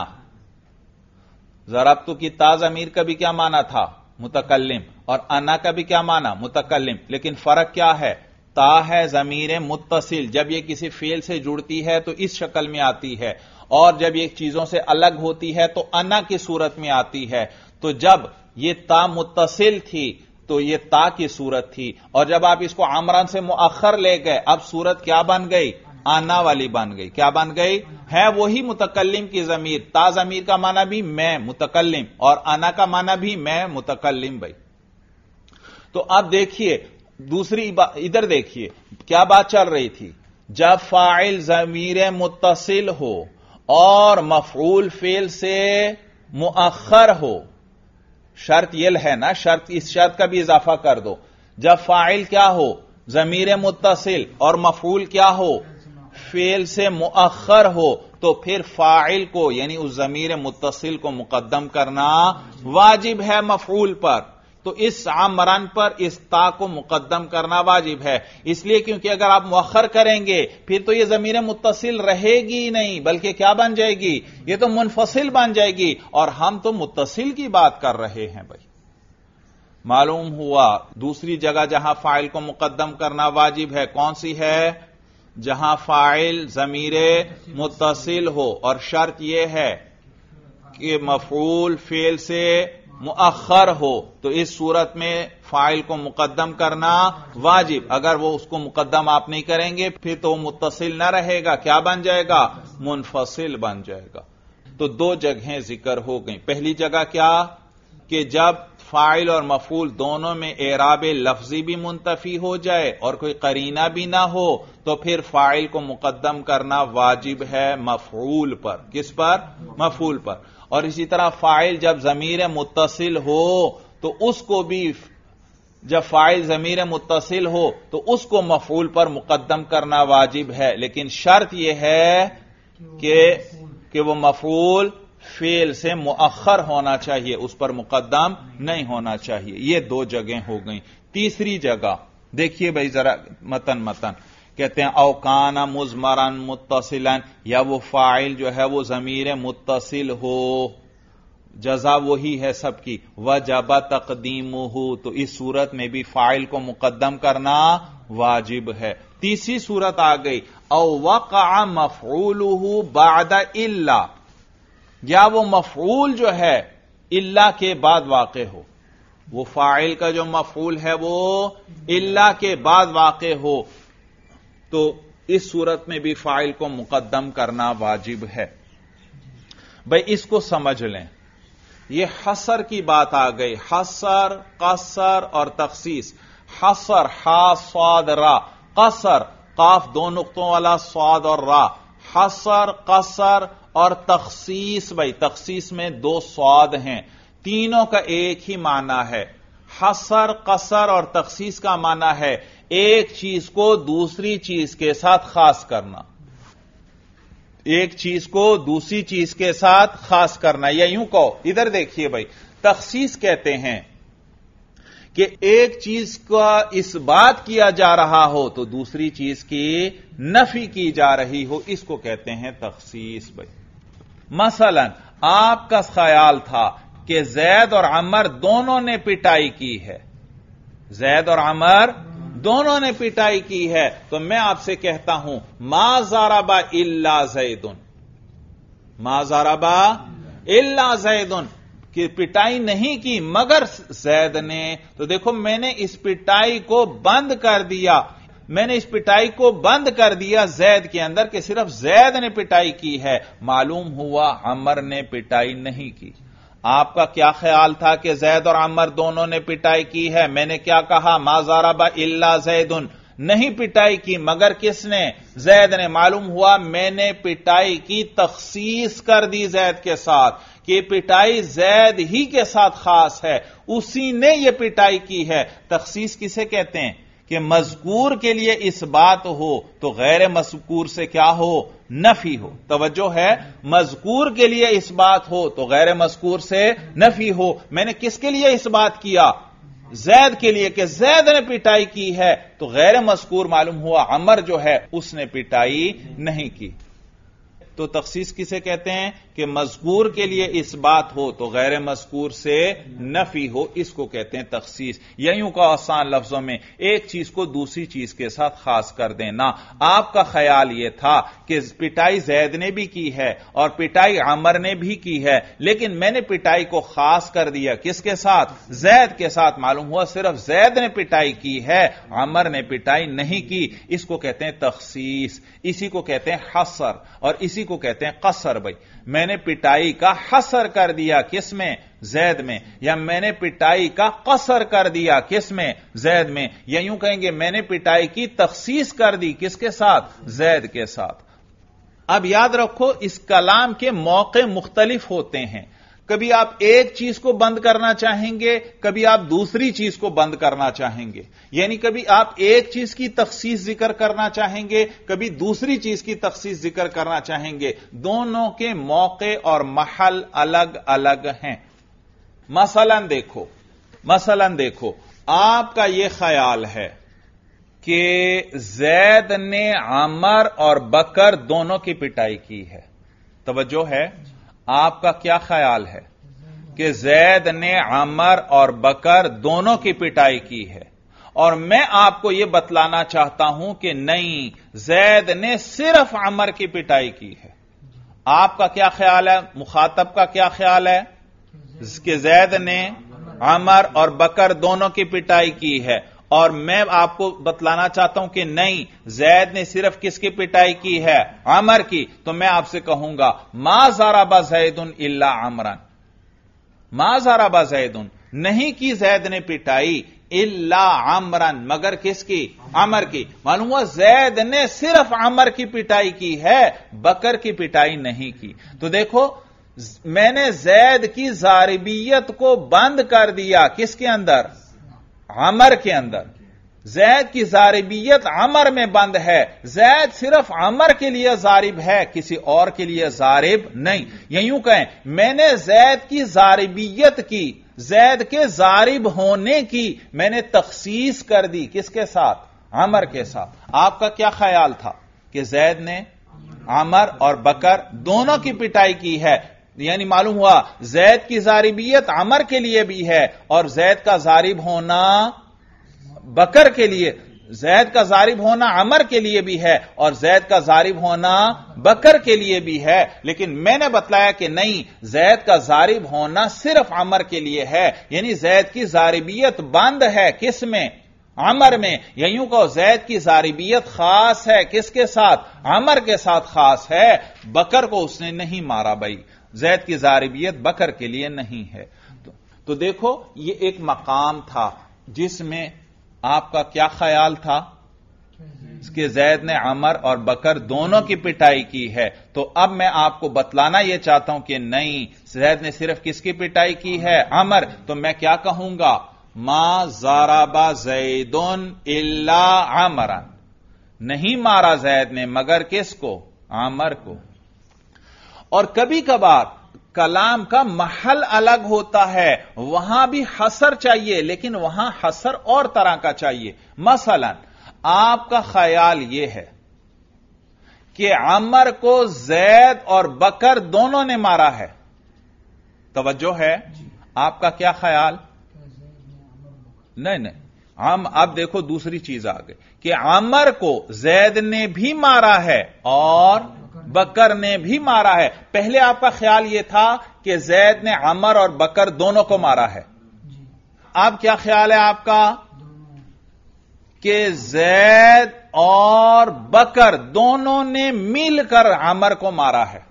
S1: जराबतु की ताज अमीर का भी क्या माना था मुतकलम और अना का भी क्या माना मुतकलम लेकिन फर्क क्या है ता है जमीर मुतसिल जब यह किसी फेल से जुड़ती है तो इस शक्ल में आती है और जब ये चीजों से अलग होती है तो अना की सूरत में आती है तो जब यह ता मुतसिल थी तो यह ता की सूरत थी और जब आप इसको आमरान से मुखर ले गए अब सूरत क्या बन गई आना वाली बन गई क्या बन गई है वही मुतकलम की जमीर ता जमीर का माना भी मैं मुतकलम और आना का माना भी मैं मुतकलम भाई तो अब देखिए दूसरी इधर देखिए क्या बात चल रही थी जब फाइल जमीर मुतसिल हो और मफरूल फेल से मुअखर हो शर्त यह है ना शर्त इस शर्त का भी इजाफा कर दो जब फाइल क्या हो जमीर मुतसिल और मफूल क्या हो फेल से मुअखर हो तो फिर फाइल को यानी उस जमीर मुतसिल को मुकदम करना वाजिब है मफूल पर तो इस आमरान पर इस ता को मुकदम करना वाजिब है इसलिए क्योंकि अगर आप मौखर करेंगे फिर तो यह जमीर मुतसिल रहेगी नहीं बल्कि क्या बन जाएगी यह तो मुनफसिल बन जाएगी और हम तो मुतसिल की बात कर रहे हैं भाई मालूम हुआ दूसरी जगह जहां फाइल को मुकदम करना वाजिब है कौन सी है जहां फाइल जमीर मुतसिल हो और शर्त यह है कि मफूल फेल से मुअखर हो तो इस सूरत में फाइल को मुकदम करना वाजिब अगर वो उसको मुकदम आप नहीं करेंगे फिर तो मुतसिल ना रहेगा क्या बन जाएगा मुनफसिल बन जाएगा तो दो जगहें जिक्र हो गई पहली जगह क्या कि जब फाइल और मफूल दोनों में एराब लफ्जी भी मुंतफी हो जाए और कोई करीना भी ना हो तो फिर फाइल को मुकदम करना वाजिब है मफूल पर किस पर मफूल पर और इसी तरह फाइल जब जमीर मुतसिल हो तो उसको भी जब फाइल जमीर मुतसिल हो तो उसको मफूल पर मुकदम करना वाजिब है लेकिन शर्त यह है कि वह वो मफूल फेल से मुअखर होना चाहिए उस पर मुकदम नहीं होना चाहिए यह दो जगह हो गई तीसरी जगह देखिए भाई जरा मतन मतन कहते हैं अवकाना मुजमरन मुतसिलन या वो फाइल जो है वो जमीर मुतसिल हो जजा वही है सबकी वजबा तकदीम हो तो इस सूरत में भी फाइल को मुकदम करना वाजिब है तीसरी सूरत आ गई अव वक़ा मफूल बादा इल्ला या वो मफूल जो है इल्ला के बाद वाक़ हो वो फाइल का जो मफूल है वो इल्ला के बाद वाक़ हो तो इस सूरत में भी फाइल को मुकदम करना वाजिब है भाई इसको समझ लें यह हसर की बात आ गई हसर कसर और तखसीस हसर हा स्वाद रा कसर काफ दो नुकतों वाला स्वाद और रा हसर कसर और तखसीस भाई तखसीस में दो स्वाद हैं तीनों का एक ही माना है हसर कसर और तखसीस का माना है एक चीज को दूसरी चीज के साथ खास करना एक चीज को दूसरी चीज के साथ खास करना या यूं कहो इधर देखिए भाई तखसीस कहते हैं कि एक चीज का इस बात किया जा रहा हो तो दूसरी चीज की नफी की जा रही हो इसको कहते हैं तखसीस भाई मसलन आपका ख्याल था कि जैद और अमर दोनों ने पिटाई की है जैद और अमर दोनों ने पिटाई की है तो मैं आपसे कहता हूं मा जाराबा इल्ला जैदुन मा जाराबा इल्ला जैदुन कि पिटाई नहीं की मगर जैद ने तो देखो मैंने इस पिटाई को बंद कर दिया मैंने इस पिटाई को बंद कर दिया जैद के अंदर कि सिर्फ जैद ने पिटाई की है मालूम हुआ अमर ने पिटाई नहीं की आपका क्या ख्याल था कि जैद और अमर दोनों ने पिटाई की है मैंने क्या कहा माजाराबा इल्ला जैदुन नहीं पिटाई की मगर किसने जैद ने मालूम हुआ मैंने पिटाई की तखसीस कर दी जैद के साथ कि पिटाई जैद ही के साथ खास है उसी ने यह पिटाई की है तखसीस किसे कहते हैं कि मजकूर के लिए इस बात हो तो गैर मजकूर से क्या हो नफी हो तवज्जो है मजकूर के लिए इस बात हो तो गैर मजकूर से नफी हो मैंने किसके लिए इस बात किया जैद के लिए कि जैद ने पिटाई की है तो गैर मजकूर मालूम हुआ अमर जो है उसने पिटाई नहीं की तो तखसीस किसे कहते हैं कि मजकूर के लिए इस बात हो तो गैर मजकूर से नफी हो इसको कहते हैं तखसीस या यूं का आसान लफ्जों में एक चीज को दूसरी चीज के साथ खास कर देना आपका ख्याल यह था कि पिटाई जैद ने भी की है और पिटाई अमर ने भी की है लेकिन मैंने पिटाई को खास कर दिया किसके साथ जैद के साथ मालूम हुआ सिर्फ जैद ने पिटाई की है अमर ने पिटाई नहीं की इसको कहते हैं तखसीस इसी को कहते हैं हसर और इसी इसी को कहते हैं कसर भाई मैंने पिटाई का हसर कर दिया किस में जैद में या मैंने पिटाई का कसर कर दिया किस में जैद में या यूं कहेंगे मैंने पिटाई की तखसीस कर दी किसके साथ जैद के साथ अब याद रखो इस कलाम के मौके मुख्तलिफ होते हैं कभी आप एक चीज को बंद करना चाहेंगे कभी आप दूसरी चीज को बंद करना चाहेंगे यानी कभी आप एक चीज की तफसीस जिक्र करना चाहेंगे कभी दूसरी चीज की तफसीस जिक्र करना चाहेंगे दोनों के मौके और महल अलग अलग हैं मसलन देखो मसलन देखो आपका यह ख्याल है कि जैद ने आमर और बकर दोनों की पिटाई की है तवज्जो है आपका क्या ख्याल है कि जैद ने अमर और बकर दोनों की पिटाई की है और मैं आपको यह बतलाना चाहता हूं कि नहीं जैद ने सिर्फ अमर की पिटाई की है आपका क्या ख्याल है मुखातब का क्या ख्याल है कि जैद ने अमर और बकर दोनों की पिटाई की है और मैं आपको बतलाना चाहता हूं कि नहीं जैद ने सिर्फ किसकी पिटाई की है अमर की तो मैं आपसे कहूंगा मा जाराबा जैदन इल्ला अमरन मा जाराबा जैदन नहीं की जैद ने पिटाई इल्ला अमरन मगर किसकी अमर की मालूम हुआ जैद ने सिर्फ अमर की पिटाई की है बकर की पिटाई नहीं की तो देखो मैंने जैद की जारबियत को बंद कर दिया किसके अंदर अमर के अंदर जैद की जारिबियत अमर में बंद है जैद सिर्फ अमर के लिए जारिब है किसी और के लिए जारिब नहीं यूं कहें मैंने जैद की जारिबियत की जैद के जारिब होने की मैंने तखसीस कर दी किसके साथ अमर के साथ आपका क्या ख्याल था कि जैद ने आमर और बकर दोनों की पिटाई की है यानी मालूम हुआ जैद की जारिबियत अमर के लिए भी है और जैद का जारिब होना बकर के लिए जैद का जारिब होना अमर के लिए भी है और जैद का जारिब होना बकर के लिए भी है लेकिन मैंने बतलाया कि नहीं जैद का जारिब होना सिर्फ अमर के लिए है यानी जैद की जारिबियत बंद है किस में अमर में यूं को जैद की जारिबियत खास है किसके साथ अमर के साथ खास है बकर को उसने नहीं मारा भाई जैद की जारबियत बकर के लिए नहीं है तो, तो देखो ये एक मकाम था जिसमें आपका क्या ख्याल था इसके जैद ने अमर और बकर दोनों की पिटाई की है तो अब मैं आपको बतलाना यह चाहता हूं कि नहीं जैद ने सिर्फ किसकी पिटाई की है अमर तो मैं क्या कहूंगा मा जाराबा जैदन इला आमरन नहीं मारा जैद ने मगर किसको आमर को और कभी कभार कलाम का महल अलग होता है वहां भी हसर चाहिए लेकिन वहां हसर और तरह का चाहिए मसलन आपका ख्याल यह है कि अमर को जैद और बकर दोनों ने मारा है तवज्जो है आपका क्या ख्याल नहीं नहीं आम अब देखो दूसरी चीज आ गई कि आमर को जैद ने भी मारा है और बकर ने भी मारा है पहले आपका ख्याल यह था कि जैद ने आमर और बकर दोनों को मारा है अब क्या ख्याल है आपका कि जैद और बकर दोनों ने मिलकर आमर को मारा है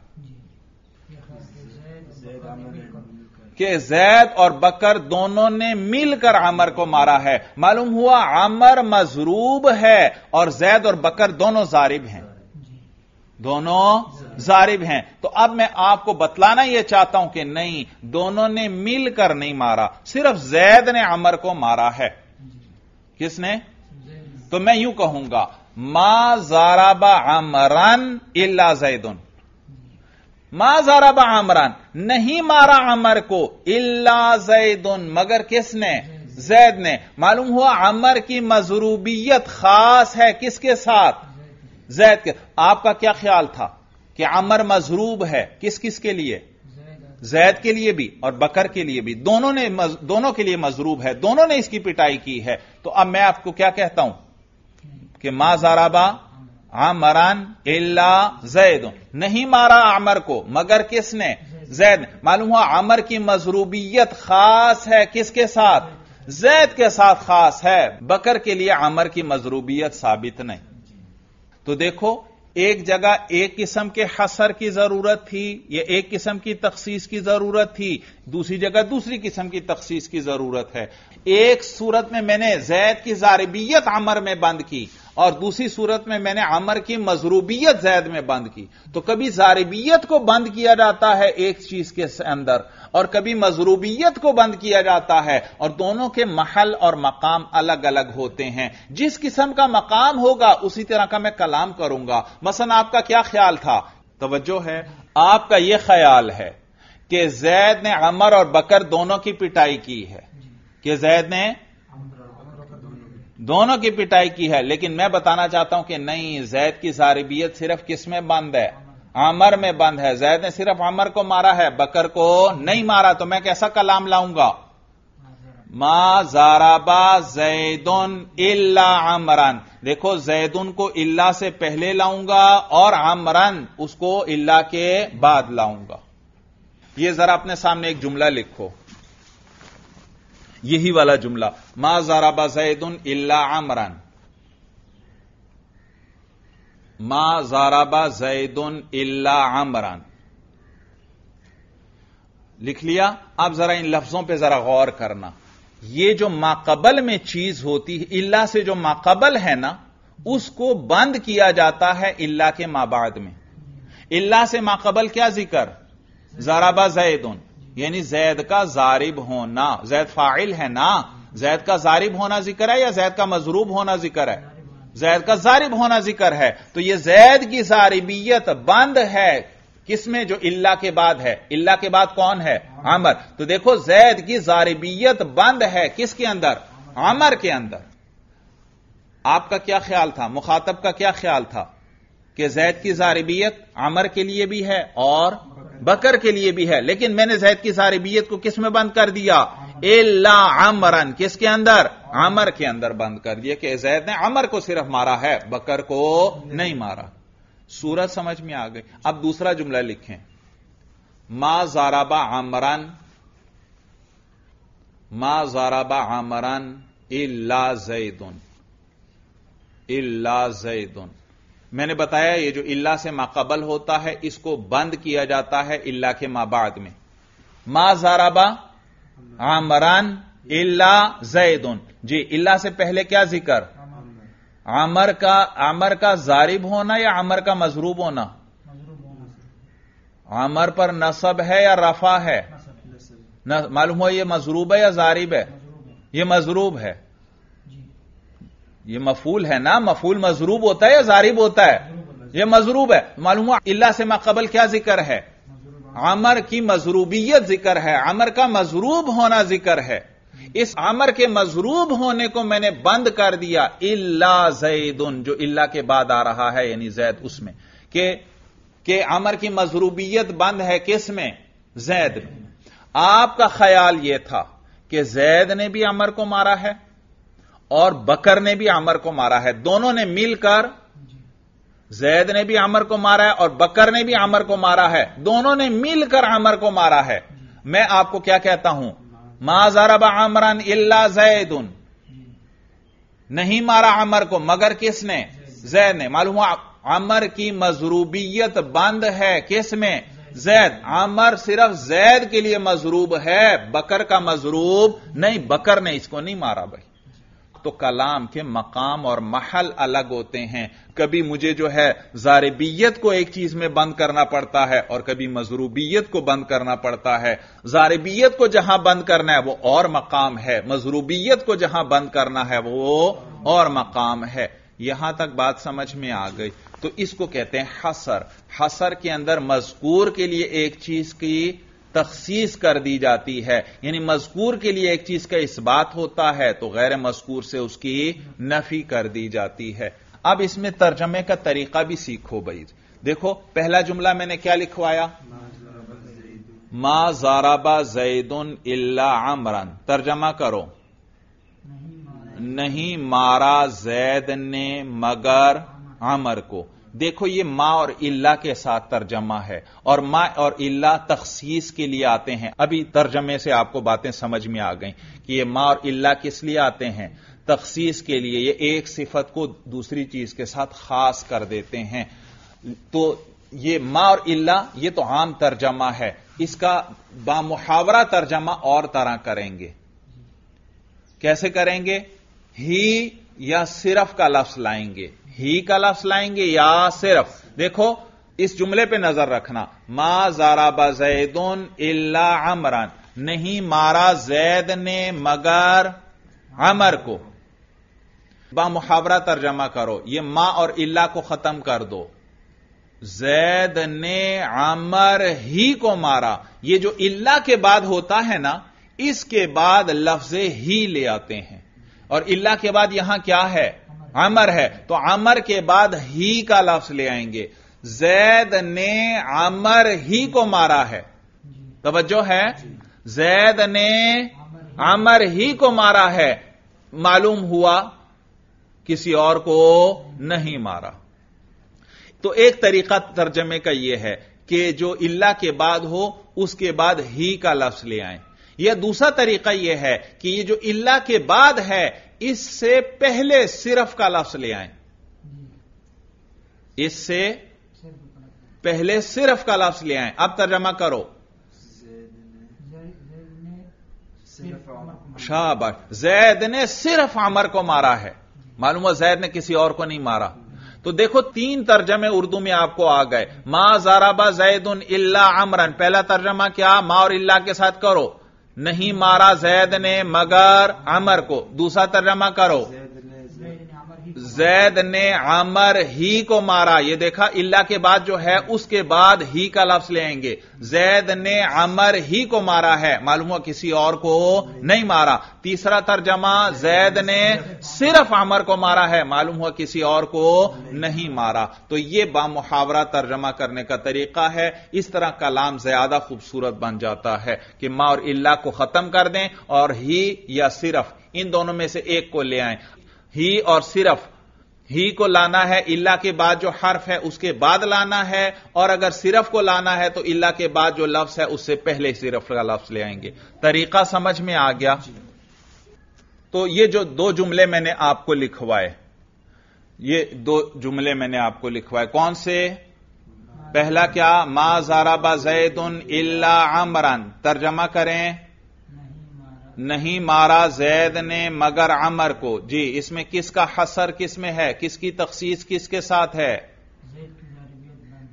S1: कि जैद और बकर दोनों ने मिलकर आमर को मारा है मालूम हुआ आमर मजरूब है और जैद और बकर दोनों जारिब हैं दोनों जारिब हैं तो अब मैं आपको बतलाना यह चाहता हूं कि नहीं दोनों ने मिलकर नहीं मारा सिर्फ जैद ने अमर को मारा है किसने तो मैं यूं कहूंगा मा जाराबा अमरन इल्ला जैदन मा जरा बमरान नहीं मारा अमर को इल्ला जैदन मगर किसने जैद ने मालूम हुआ अमर की मजरूबियत खास है किसके साथ जैद के आपका क्या ख्याल था कि अमर मजरूब है किस किस के लिए जैद के लिए भी और बकर के लिए भी दोनों ने मज, दोनों के लिए मजरूब है दोनों ने इसकी पिटाई की है तो अब मैं आपको क्या कहता हूं कि मां जाराबा आमरान इल्ला जैद नहीं मारा आमर को मगर किसने जैद मालूम हुआ आमर की मजरूबियत खास है किसके साथ जैद के साथ खास है बकर के लिए आमर की मजरूबियत साबित नहीं तो देखो एक जगह एक किस्म के हसर की जरूरत थी या एक किस्म की तखसीस की जरूरत थी दूसरी जगह दूसरी किस्म की तखसीस की जरूरत है एक सूरत में मैंने जैद की जारबियत आमर में बंद की और दूसरी सूरत में मैंने अमर की मजरूबियत जैद में बंद की तो कभी जारबियत को बंद किया जाता है एक चीज के अंदर और कभी मजरूबियत को बंद किया जाता है और दोनों के महल और मकाम अलग अलग होते हैं जिस किस्म का मकाम होगा उसी तरह का मैं कलाम करूंगा मसन आपका क्या ख्याल था तोज्जो है आपका यह ख्याल है कि जैद ने अमर और बकर दोनों की पिटाई की है कि जैद ने दोनों की पिटाई की है लेकिन मैं बताना चाहता हूं कि नहीं जैद की सारिबियत सिर्फ किस में बंद है आमर में बंद है जैद ने सिर्फ आमर को मारा है बकर को नहीं मारा तो मैं कैसा कलाम लाऊंगा मा जाराबा जैदन इल्ला आमरन देखो जैदन को इल्ला से पहले लाऊंगा और आमरन उसको इल्ला के बाद लाऊंगा ये जरा अपने सामने एक जुमला लिखो यही वाला जुमला मा जाराबा जैदन इल्ला आमरान मा जाराबा जैदन इल्ला आमरान लिख लिया आप जरा इन लफ्जों पे जरा गौर करना ये जो माकबल में चीज होती है इल्ला से जो माकबल है ना उसको बंद किया जाता है इल्ला के माबाद में इल्ला से माकबल क्या जिक्र जराबा जैदन यानी जैद का जारिब होना जैद फाइल है ना जैद का जारिब होना जिक्र है या जैद का मजरूब होना जिक्र है जैद का जारिब होना जिक्र है तो यह जैद की जारिबियत बंद है किसमें जो इल्ला के बाद है इल्ला के बाद कौन है आमर तो देखो जैद की जारिबियत बंद है किसके अंदर आमर के अंदर आपका क्या ख्याल था मुखातब का क्या ख्याल था कि जैद की जारिबियत आमर के लिए भी है और बकर के लिए भी है लेकिन मैंने जैद की जारिबियत को किस में बंद कर दिया एल्ला आमरन किसके अंदर आमर के अंदर बंद कर दिया कि जैद ने अमर को सिर्फ मारा है बकर को नहीं मारा सूरत समझ में आ गई अब दूसरा जुमला लिखें मा जाराबा आमरन मा जाराबा आमरन इल्ला जैदन इल्ला जैदन मैंने बताया ये जो इल्ला से माकबल होता है इसको बंद किया जाता है इल्ला के माबाद में मा जाराबा आमरान इल्ला जैदन जी इल्ला से पहले क्या जिक्र आमर का आमर का जारिब होना या आमर का मजरूब होना आमर पर नसब है या रफा है मालूम हो यह मजरूब है या जारिब है यह मजरूब है ये मफूल है ना मफूल मजरूब होता है या जारीब होता है ये मजरूब है मालूम हुआ से मकबल क्या जिक्र है आमर की मजरूबियत जिक्र है आमर का मजरूब होना जिक्र है इस आमर के मजरूब होने को मैंने बंद कर दिया इल्ला जैदुन जो इल्ला के बाद आ रहा है यानी जैद उसमें के के आमर की मजरूबियत बंद है किस में जैद में आपका ख्याल यह था कि जैद ने भी अमर को मारा है और बकर ने भी आमर को मारा है दोनों ने मिलकर जैद ने भी आमर को मारा है और बकर ने भी अमर को मारा है दोनों ने मिलकर अमर को मारा है मैं आपको क्या कहता हूं मा जरब आमरन इल्ला उन नहीं मारा अमर को मगर किसने जैद ने मालूम हुआ की मजरूबियत बंद है किस में जैद अमर सिर्फ जैद के लिए मजरूब है बकर का मजरूब नहीं बकर ने इसको नहीं मारा भाई तो कलाम के मकाम और महल अलग होते हैं कभी मुझे जो है जारबियत को एक चीज में बंद करना पड़ता है और कभी मजरूबियत को बंद करना पड़ता है जारबियत को जहां बंद करना है वो और मकाम है मजरूबियत को जहां बंद करना है वो और मकाम है यहां तक बात समझ में आ गई तो इसको कहते हैं हसर हसर के अंदर मजकूर के लिए एक चीज की तखसीस कर दी जाती है यानी मजकूर के लिए एक चीज का इस बात होता है तो गैर मजकूर से उसकी नफी कर दी जाती है अब इसमें तर्जमे का तरीका भी सीखो भाई देखो पहला जुमला मैंने क्या लिखवाया मा जाराबा जैदन इल्ला अमरन तर्जमा करो नहीं मारा जैद ने मगर अमर को देखो ये मां और इल्ला के साथ तर्जमा है और मां और इल्ला तखसीस के लिए आते हैं अभी तर्जमे से आपको बातें समझ में आ गई कि ये मां और इल्ला किस लिए आते हैं तखसीस के लिए ये एक सिफत को दूसरी चीज के साथ खास कर देते हैं तो ये मां और इल्ला ये तो आम तर्जमा है इसका बामुहावरा तर्जमा और तरह करेंगे कैसे करेंगे ही या सिर्फ का लफ्ज लाएंगे ही का लफ्स लाएंगे या सिर्फ देखो इस जुमले पे नजर रखना मा जाराबा जैदन इल्ला अमरान नहीं मारा जैद ने मगर अमर को बा मुहावरा तर्जमा करो ये मां और इल्ला को खत्म कर दो जैद ने अमर ही को मारा ये जो इल्ला के बाद होता है ना इसके बाद लफ्ज ही ले आते हैं और इल्ला के बाद यहां क्या है अमर है तो अमर के बाद ही का लफ्ज ले आएंगे जैद ने अमर ही को मारा है तवज्जो है जैद ने अमर ही को मारा है मालूम हुआ किसी और को नहीं मारा तो एक तरीका तर्जमे का यह है कि जो इल्ला के बाद हो उसके बाद ही का लफ्ज ले आए यह दूसरा तरीका यह है कि यह जो इल्ला के बाद है इससे पहले सिर्फ का लफ्ज ले आए इससे पहले सिर्फ का लफ्ज ले आए अब तर्जमा करो शाबाश जैद ने सिर्फ अमर को मारा है मालूम है जैद ने किसी और को नहीं मारा तो देखो तीन तर्जमे उर्दू में आपको आ गए मां जाराबा जैद उन इल्ला अमरन पहला तर्जमा क्या मां और इल्ला के साथ करो नहीं मारा जैद ने मगर अमर को दूसरा तर्जमा करो जैद ने अमर ही को मारा ये देखा इल्ला के बाद जो है उसके बाद ही का लफ्ज लेंगे जैद ने अमर ही को मारा है मालूम हुआ किसी और को नहीं मारा तीसरा तर्जमा जैद ने सिर्फ अमर को मारा है मालूम हुआ किसी और को नहीं मारा तो ये बामुहावरा तर्जमा करने का तरीका है इस तरह कलाम ज्यादा खूबसूरत बन जाता है कि मां और इल्ला को खत्म कर दें और ही या सिर्फ इन दोनों में से एक को ले आए ही और सिर्फ ही को लाना है इल्ला के बाद जो हर्फ है उसके बाद लाना है और अगर सिर्फ को लाना है तो इल्ला के बाद जो लफ्ज है उससे पहले सिर्फ का लफ्ज ले आएंगे तरीका समझ में आ गया तो ये जो दो जुमले मैंने आपको लिखवाए ये दो जुमले मैंने आपको लिखवाए कौन से पहला क्या मा जाराबा जैद उन इल्ला आमरान तर्जमा करें नहीं मारा जैद ने मगर अमर को जी इसमें किसका हसर किसमें है किसकी तखसीस किसके साथ है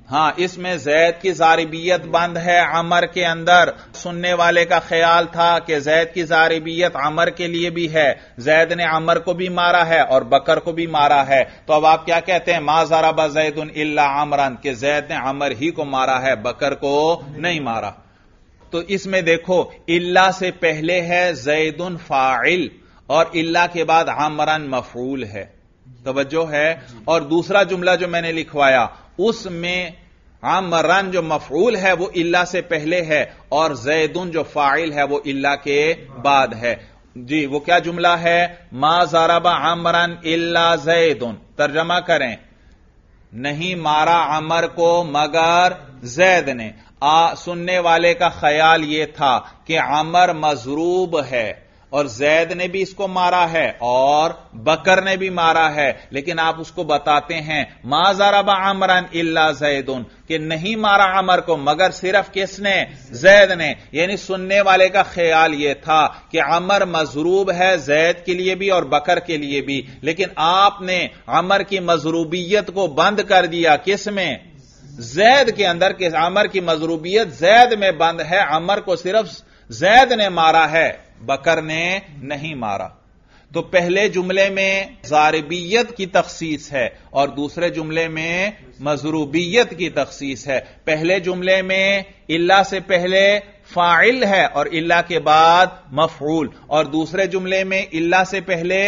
S1: हाँ इसमें जैद की जारबियत बंद है अमर के अंदर सुनने वाले का ख्याल था कि जैद की जारबियत अमर के लिए भी है जैद ने अमर को भी मारा है और बकर को भी मारा है तो अब आप क्या कहते हैं मा जाराबा जैद उन अमरन के जैद ने अमर ही को मारा है बकर को नहीं मारा तो इसमें देखो इल्ला से पहले है जैदुन फाइल और इल्ला के बाद आमरान मफूल है तवज्जो है और दूसरा जुमला जो मैंने लिखवाया उसमें आमरान जो मफूल है वो इल्ला से पहले है और जैदुन जो फाइल है वो इल्ला के बाद है जी वो क्या जुमला है मा जाराबा आमरन इल्ला जैदुन तर्जमा करें नहीं मारा अमर को मगर जैद ने आ, सुनने वाले का ख्याल यह था कि अमर मजरूब है और जैद ने भी इसको मारा है और बकर ने भी मारा है लेकिन आप उसको बताते हैं मा बा अमरन इल्ला जैदुन कि नहीं मारा अमर को मगर सिर्फ किसने जैद ने यानी सुनने वाले का ख्याल यह था कि अमर मजरूब है जैद के लिए भी और बकर के लिए भी लेकिन आपने अमर की मजरूबियत को बंद कर दिया किस में जैद के अंदर के अमर की मजरूबियत जैद में बंद है अमर को सिर्फ जैद ने मारा है बकर ने नहीं मारा तो पहले जुमले में जारबियत की तखसीस है और दूसरे जुमले में मजरूबियत की तखसीस है पहले जुमले में इल्ला से पहले फाइल है और इल्ला के बाद मफूल और दूसरे जुमले में इल्ला से पहले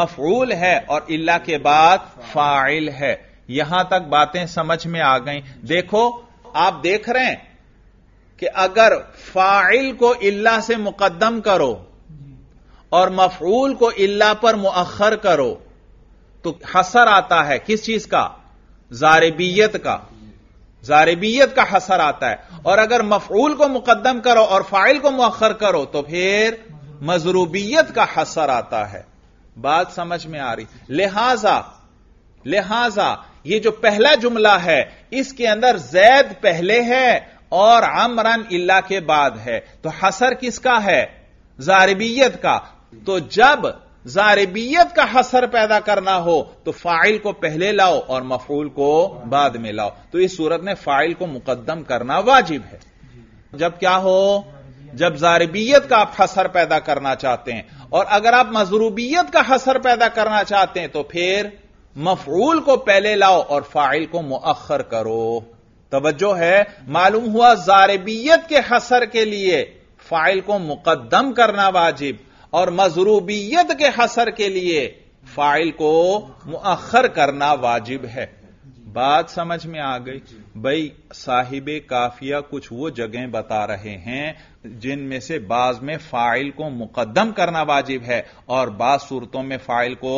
S1: मफूल है और इल्ला के बाद फाइल है यहां तक बातें समझ में आ गई देखो आप देख रहे हैं कि अगर फाइल को इल्ला से मुकदम करो और मफरूल को इल्ला पर मुअखर करो तो हसर आता है किस चीज का जारबियत का जारबियत का हसर आता है और अगर मफरूल को मुकदम करो और फाइल को मुअखर करो तो फिर मजरूबियत का हसर आता है बात समझ में आ रही लिहाजा लिहाजा ये जो पहला जुमला है इसके अंदर जैद पहले है और अमरन इल्ला के बाद है तो हसर किसका है जारबियत का तो जब जारबियत का हसर पैदा करना हो तो फाइल को पहले लाओ और मफूल को बाद में लाओ तो इस सूरत में फाइल को मुकदम करना वाजिब है जब क्या हो जब जारबियत का आप हसर पैदा करना चाहते हैं और अगर आप मजरूबियत का हसर पैदा करना चाहते हैं तो फिर मफरूल को पहले लाओ और फाइल को मुअखर करो तोज्जो है मालूम हुआ जारबियत के हसर के लिए फाइल को मुकदम करना वाजिब और मजरूबियत के हसर के लिए फाइल को मुअखर करना वाजिब है बात समझ में आ गई भाई साहिब काफिया कुछ वो जगह बता रहे हैं जिनमें से बाज में फाइल को मुकदम करना वाजिब है और बाज सूरतों में फाइल को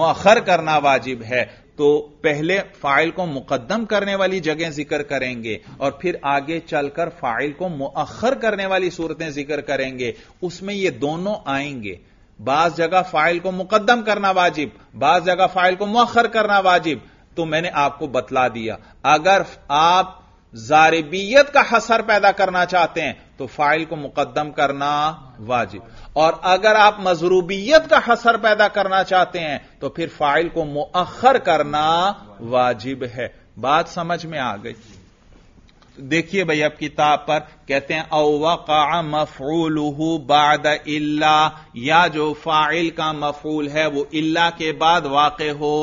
S1: मुखर करना वाजिब है तो पहले फाइल को मुकदम करने वाली जगह जिक्र करेंगे और फिर आगे चलकर फाइल को मखर करने वाली सूरतें जिक्र करेंगे उसमें ये दोनों आएंगे बाज जगह फाइल को मुकदम करना वाजिब बाज जगह फाइल को मुखर करना वाजिब तो मैंने आपको बतला दिया अगर आप जारबियत का हसर पैदा करना चाहते हैं तो फाइल को मुकदम करना वाजिब और अगर आप मजरूबियत का हसर पैदा करना चाहते हैं तो फिर फाइल को मुखर करना वाजिब है बात समझ में आ गई देखिए भाई अब किताब पर कहते हैं अवका मफूल बाद इला या जो फाइल का मफूल है वो इल्ला के बाद वाक़ हो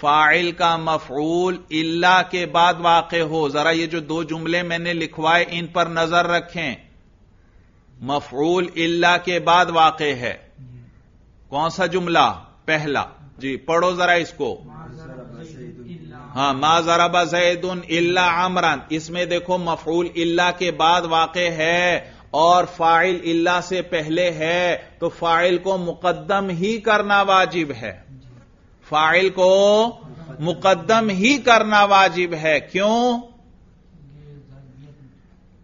S1: फाइल का मफूल इल्ला के बाद वाक़ हो जरा ये जो दो जुमले मैंने लिखवाए इन पर नजर रखें मफूल इल्ला के बाद वाक़ है कौन सा जुमला पहला जी पढ़ो जरा इसको हाँ मा जराबा जैदन इल्ला आमरान इसमें देखो मफूल इल्ला के बाद वाक़ है और फाइल इल्ला से पहले है तो फाइल को मुकदम ही करना वाजिब है फाइल को मुकदम ही करना वाजिब है क्यों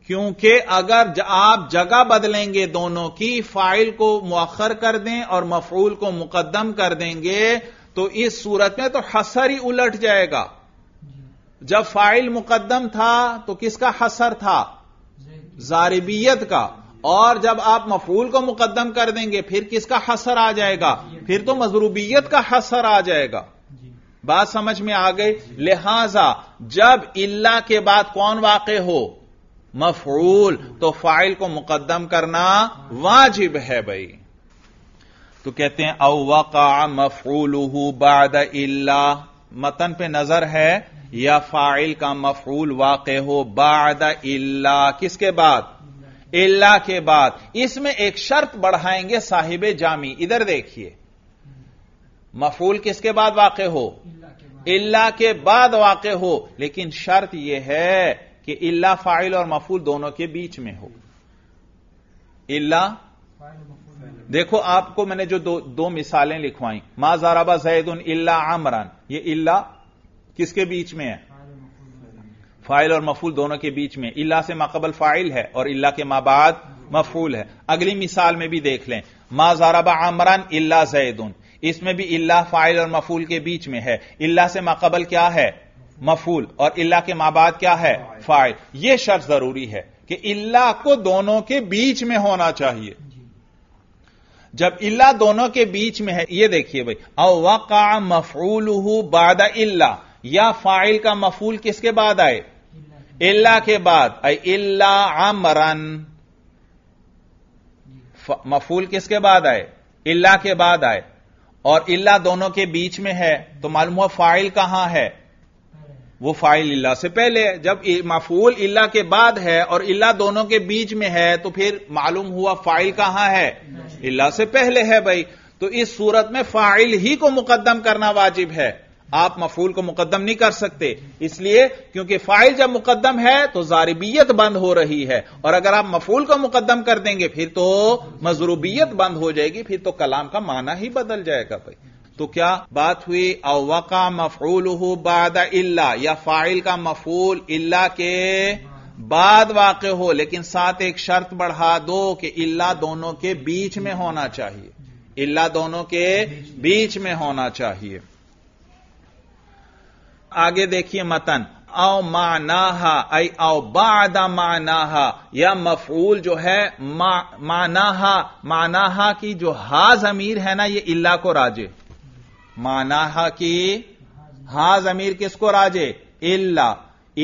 S1: क्योंकि अगर आप जगह बदलेंगे दोनों की फाइल को मौखर कर दें और मफूल को मुकदम कर देंगे तो इस सूरत में तो हसर ही उलट जाएगा जब फाइल मुकदम था तो किसका हसर था जारबियत का और जब आप मफूल को मुकदम कर देंगे फिर किसका हसर आ जाएगा फिर तो मजरूबियत का हसर आ जाएगा बात समझ में आ गई लिहाजा जब इल्ला के बाद कौन वाक़ हो मफूल तो फाइल को मुकदम करना वाजिब है भाई तो कहते हैं अवका मफूल बाद इल्ला मतन पे नजर है या फाइल का मफूल वाक़ हो बाद इल्ला किसके बाद इल्ला के बाद इसमें एक शर्त बढ़ाएंगे साहिब जामी इधर देखिए मफूल किसके बाद वाक हो इल्ला के बाद वाक हो लेकिन शर्त यह है कि इल्ला फाइल और मफूल दोनों के बीच में हो इल्ला देखो आपको मैंने जो दो, दो मिसालें लिखवाई माजाराबा जाराबा जैद उन इल्ला आमरान ये इल्ला किसके बीच में है फाइल और मफूल दोनों के बीच में इल्ला से माकबल फाइल है और इल्ला के माबाद मफूल है अगली मिसाल में भी देख लें मा जाराबा आमरान इल्ला जैदुन इसमें भी इल्ला फाइल और मफूल के बीच में है इल्ला से माकबल क्या है मफूल और इल्ला के माबाद क्या है फाइल यह शर्त जरूरी है कि इल्ला को दोनों के बीच में होना चाहिए जब इल्ला दोनों के बीच में है यह देखिए भाई अवका मफूल बादा इल्ला या फाइल का मफूल किसके बाद आए इल्ला के बाद इल्ला आमरन मफूल किसके बाद आए इल्ला के बाद आए और इल्ला दोनों के बीच में है तो मालूम हुआ फाइल कहां है वो फाइल इल्ला से पहले है जब मफूल इल्ला के बाद है और इल्ला दोनों के बीच में है तो फिर मालूम हुआ फाइल कहां है इल्ला से पहले है भाई तो इस सूरत में फाइल ही को मुकदम करना वाजिब है आप मफूल को मुकदम नहीं कर सकते इसलिए क्योंकि फाइल जब मुकदम है तो जारिबियत बंद हो रही है और अगर आप मफूल को मुकदम कर देंगे फिर तो मजरूबियत बंद हो जाएगी फिर तो कलाम का माना ही बदल जाएगा भाई तो क्या बात हुई अवका मफूल हो बाद इल्ला या फाइल का मफूल इल्ला के बाद वाक हो लेकिन साथ एक शर्त बढ़ा दो कि इल्ला दोनों के बीच में होना चाहिए इल्ला दोनों के बीच में होना चाहिए आगे देखिए मतन आओ मानाहा आई आओ बादा मानाहा या मफूल जो है मा, मानाहा मानाहा की जो हा जमीर है ना ये इल्ला को राजे मानाहा की हा जमीर किसको राजे इल्ला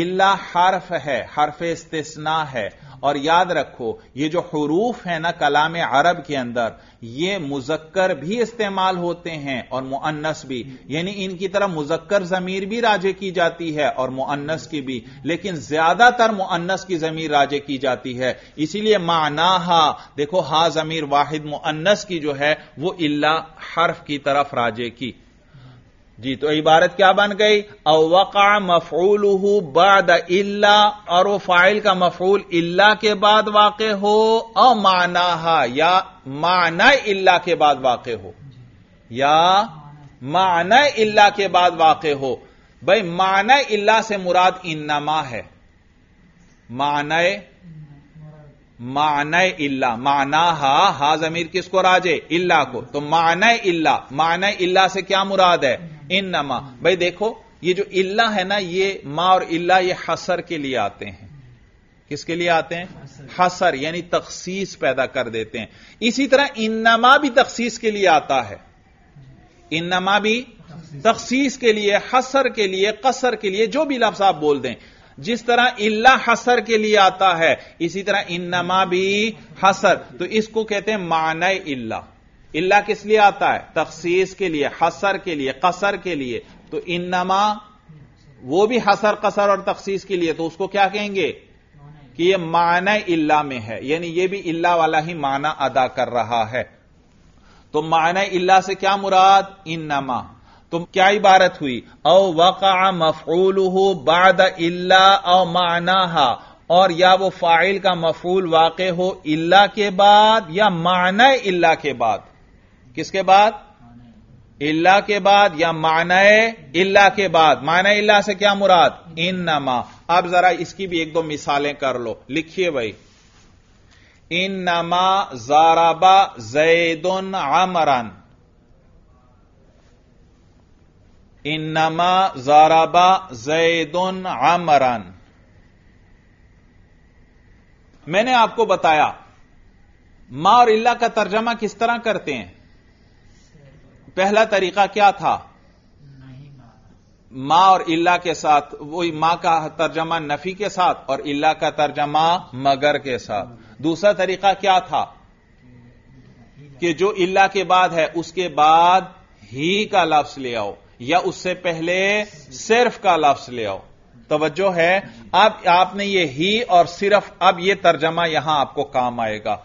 S1: इल्ला हर्फ है हर्फ इस्तना है और याद रखो ये जो हरूफ है ना कलाम अरब के अंदर ये मुजक्कर भी इस्तेमाल होते हैं और मुअन्नस भी यानी इनकी तरह मुजक्कर जमीर भी राजे की जाती है और मुअन्नस की भी लेकिन ज्यादातर मुअन्नस की जमीर राजे की जाती है इसीलिए मानाहा देखो हा जमीर वाहिद मुअन्नस की जो है वो इल्ला हर्फ की तरफ राजे की जी तो इबारत क्या बन गई अवका मफूल बाद इल्ला और वो फाइल का मफूल इल्ला के बाद वाक़ हो अमाना या माना इल्ला के बाद वाक़ हो या माना इल्ला के बाद वाक़ हो भाई माना इल्ला से मुराद इन्नमा है माना माना इल्ला माना हा हा जमीर किसको राजे इल्ला को तो माना इल्ला माना इल्ला से क्या मुराद है इन नमा भाई देखो ये जो इल्ला है ना ये मा और इल्ला ये हसर के लिए आते हैं किसके लिए आते हैं हसर यानी तखसीस पैदा कर देते हैं इसी तरह इन्नमा भी तखसीस के लिए आता है इन्नमा भी तखसीस के लिए हसर के लिए कसर के लिए जो भी लफ्ज आप बोल दें जिस तरह इल्ला हसर के लिए आता है इसी तरह इन्नमा भी हसर तो इसको कहते हैं मान इल्ला इल्ला किस लिए आता है तखसीस के लिए हसर के लिए कसर के लिए तो इन्नमा वो भी हसर कसर और तखसीस के लिए तो उसको क्या कहेंगे कि यह माना इल्ला में है यानी यह भी इल्ला वाला ही माना अदा कर रहा है तो माना इल्ला से क्या मुराद इन्नमा तो क्या इबारत हुई औ वक़ा मफूल हो बाद इल्ला औ माना और या वो फाइल का मफूल वाक़ हो इल्ला के बाद या माना इल्ला के बाद किसके बाद इल्ला के बाद या मानय इल्ला के बाद मानय इल्ला से क्या मुराद इन नमा अब जरा इसकी भी एक दो मिसालें कर लो लिखिए भाई इन नमा जाराबा जैदन आमरन इन नमा जाराबा जैदन आमरन मैंने आपको बताया मा और इल्ला का तर्जमा किस तरह करते हैं पहला तरीका क्या था मां और इल्ला के साथ वही मां का तर्जमा नफी के साथ और इल्ला का तर्जमा मगर के साथ दूसरा तरीका क्या था कि जो इल्ला के बाद है उसके बाद ही का लफ्ज ले आओ या उससे पहले सिर्फ का लफ्ज ले आओ तवज्जो है अब आपने ये ही और सिर्फ अब ये तर्जमा यहां आपको काम आएगा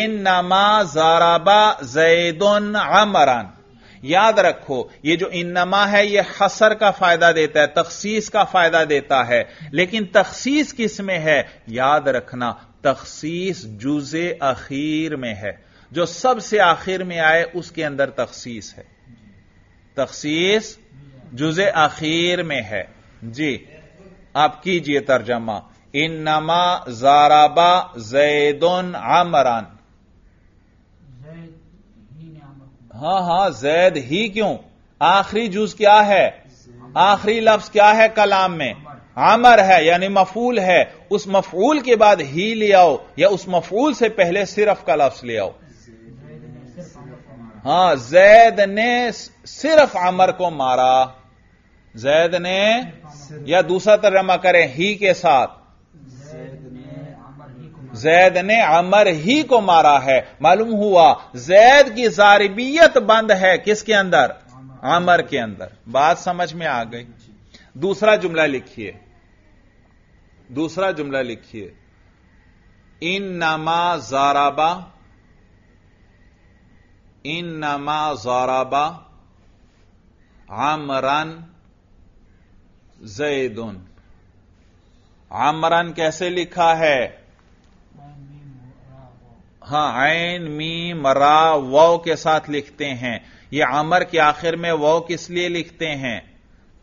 S1: इन नमा जाराबा जैदन अमरान याद रखो ये जो इन्नमा है ये हसर का फायदा देता है तखसीस का फायदा देता है लेकिन तखसीस किस में है याद रखना तखसीस जुजे अखीर में है जो सबसे आखिर में आए उसके अंदर तखसीस है तखसीस जुजे आखिर में है जी आप कीजिए तर्जमा इन नमा जाराबा जैदन आमरान हां हां जैद ही क्यों आखिरी जूज क्या है आखिरी लफ्ज क्या है कलाम में आमर है यानी मफूल है उस मफूल के बाद ही ले आओ या उस मफूल से पहले सिर्फ का लफ्ज ले आओ हां जैद ने सिर्फ आमर को मारा जैद ने या दूसरा तर्जमा करें ही के साथ जैद ने अमर ही को मारा है मालूम हुआ जैद की जारबियत बंद है किसके अंदर अमर के अंदर बात समझ में आ गई दूसरा जुमला लिखिए दूसरा जुमला लिखिए इन नमा जाराबा इन नमा जाराबा आमरान जैदन आमरन कैसे लिखा है हां आयन मी मरा वो के साथ लिखते हैं ये अमर के आखिर में वौ किस लिए लिखते हैं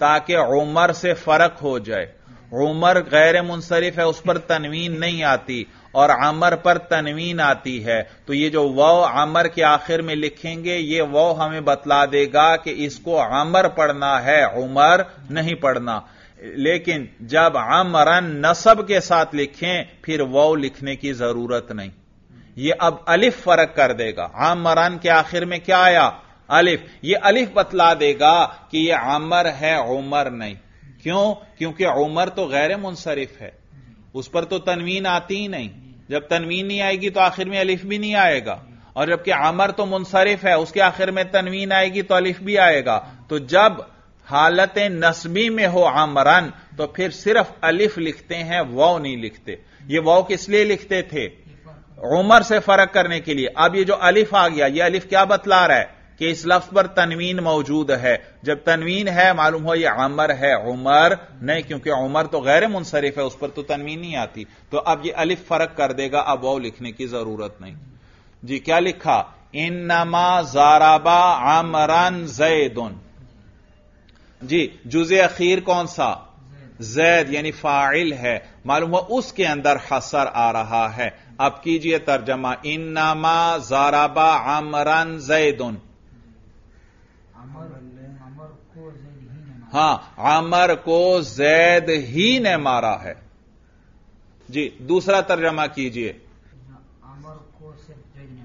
S1: ताकि उमर से फर्क हो जाए उमर गैर मुनसरफ है उस पर तनवीन नहीं आती और अमर पर तनवीन आती है तो ये जो वो अमर के आखिर में लिखेंगे ये वौ हमें बतला देगा कि इसको अमर पढ़ना है उमर नहीं पढ़ना लेकिन जब अमरन नसब के साथ लिखें फिर वौ लिखने की जरूरत नहीं ये अब अलिफ फर्क कर देगा आम मरान के आखिर में क्या आया अलिफ ये अलिफ बतला देगा कि ये आमर है उमर नहीं क्यों क्योंकि उमर तो गैर मुनसरिफ है उस पर तो तनवीन आती ही नहीं जब तनवीन नहीं आएगी तो आखिर में अलिफ भी नहीं आएगा और जबकि आमर तो मुनसरिफ है उसके आखिर में तनवीन आएगी तो अलिफ भी आएगा तो जब हालत नस्बी में हो आमरन तो फिर सिर्फ अलिफ लिखते हैं वाव नहीं लिखते ये वाव किस लिए लिखते थे उमर से फर्क करने के लिए अब ये जो अलिफ आ गया ये अलिफ क्या बतला रहा है कि इस लफ्ज पर तनवीन मौजूद है जब तनवीन है मालूम हो यह अमर है उमर नहीं क्योंकि उमर तो गैर मुनसरिफ है उस पर तो तनवीन नहीं आती तो अब ये अलिफ फर्क कर देगा अब वो लिखने की जरूरत नहीं जी क्या लिखा इन नमा जाराबा आमरान जैदन जी जुजे अखीर कौन सा जैद यानी फाइल है मालूम हुआ उसके अंदर हसर आ रहा है अब कीजिए तर्जमा नामा जाराबा आमरान जैदन हां आमर को जैद हाँ, ही ने मारा है जी दूसरा तर्जमा कीजिए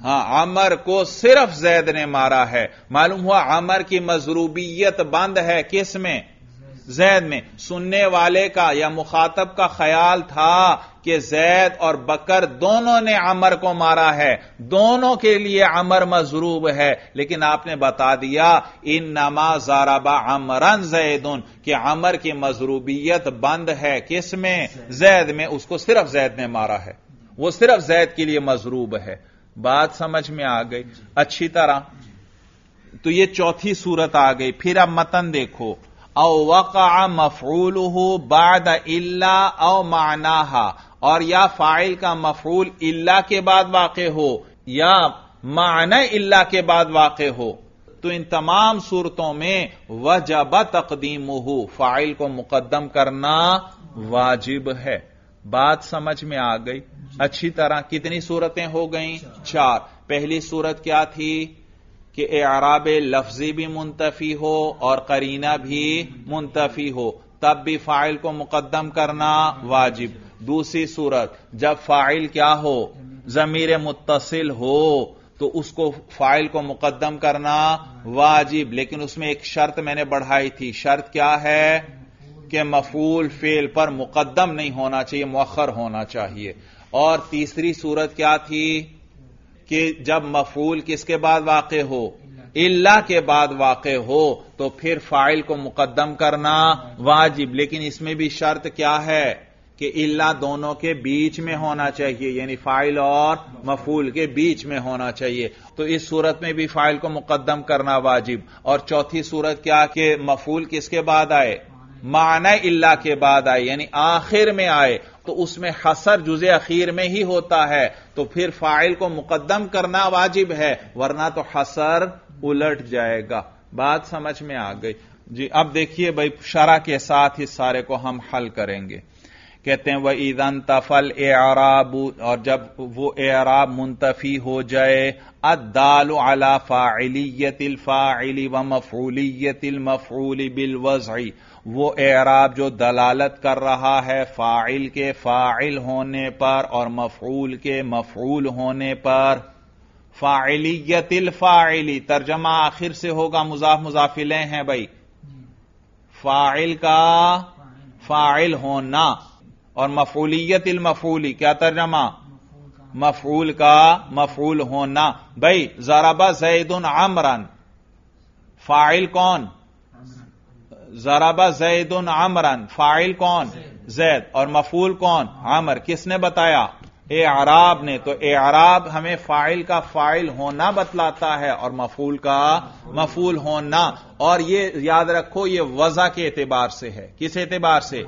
S1: हां आमर को सिर्फ जैद हाँ, ने मारा है मालूम हुआ आमर की मजरूबियत बंद है किस में जैद में सुनने वाले का या मुखातब का ख्याल था कि जैद और बकर दोनों ने अमर को मारा है दोनों के लिए अमर मजरूब है लेकिन आपने बता दिया इन नमा जाराबा अमरन जैदन कि अमर की मजरूबियत बंद है किसमें जैद में उसको सिर्फ जैद ने मारा है वो सिर्फ जैद के लिए मजरूब है बात समझ में आ गई अच्छी तरह तो ये चौथी सूरत आ गई फिर अब मतन देखो औ वक़ा मफरूल बाद इल्ला औ मानाहा और या फाइल का मफरूल इल्ला के बाद वाक़ हो या मान इल्ला के बाद वाक़ हो तो इन तमाम सूरतों में वजब तकदीम हो फाइल को मुकदम करना वाजिब है बात समझ में आ गई अच्छी तरह कितनी सूरतें हो गई चार पहली सूरत क्या थी कि एराब लफ्जी भी मुंतफी हो और करीना भी मुंतफी हो तब भी फाइल को मुकदम करना वाजिब दूसरी सूरत जब फाइल क्या हो जमीर मुतसिल हो तो उसको फाइल को मुकदम करना वाजिब लेकिन उसमें एक शर्त मैंने बढ़ाई थी शर्त क्या है कि मफूल फेल पर मुकदम नहीं होना चाहिए मौखर होना चाहिए और तीसरी सूरत क्या थी कि जब मफूल किसके बाद वाक़ हो इल्ला के बाद वाक़ हो तो फिर फाइल को मुकदम करना वाजिब लेकिन इसमें भी शर्त क्या है कि इल्ला दोनों के बीच में होना चाहिए यानी फाइल और मफूल के बीच में होना चाहिए तो इस सूरत में भी फाइल को मुकदम करना वाजिब और चौथी सूरत क्या कि मफूल किसके बाद आए माना इल्ला के बाद आए यानी आखिर में आए तो उसमें हसर जुजे अखीर में ही होता है तो फिर फाइल को मुकदम करना वाजिब है वरना तो हसर उलट जाएगा बात समझ में आ गई जी अब देखिए भाई शरा के साथ इस सारे को हम हल करेंगे कहते हैं वह ईदन तफल ए आराब और जब वो ए आराब मुंतफी हो जाए अदाल अला फाइलियत फाइली व मफूलियत मफूली बिल वो एराब जो दलालत कर रहा है फाइल के फाइल होने पर और मफूल के मफूल होने पर फाइलियतिल फाइली तर्जमा आखिर से होगा मुजाफ मुजाफिले हैं भाई फाइल का फाइल होना और मफूलियतिल मफूली क्या तर्जमा मफूल का मफूल होना भाई जराबा जैदन आमरन फाइल कौन जराबा जैद उन आमरन फाइल कौन जैद और मफूल कौन आमर किसने बताया ए आराब ने तो ए आराब हमें फाइल का फाइल होना बतलाता है और मफूल का मफूल होना और ये याद रखो ये वजह के एतबार से है किस एतबार से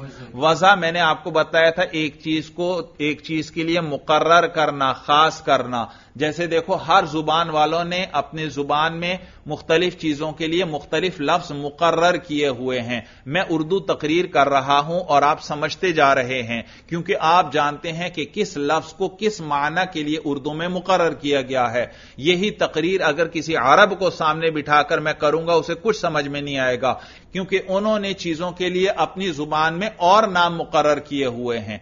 S1: वजह मैंने आपको बताया था एक चीज को एक चीज के लिए मुकर्र करना खास करना जैसे देखो हर जुबान वालों ने अपनी जुबान में मुख्तलिफ चीजों के लिए मुख्तलिफ लफ्ज मुकर्र किए हुए हैं मैं उर्दू तकरीर कर रहा हूं और आप समझते जा रहे हैं क्योंकि आप जानते हैं कि किस लफ्ज को किस माना के लिए उर्दू में मुकर्र किया गया है यही तकरीर अगर किसी अरब को सामने बिठाकर मैं करूंगा उसे कुछ समझ में नहीं आएगा क्योंकि उन्होंने चीजों के लिए अपनी जुबान में और नाम मुकर्र किए हुए हैं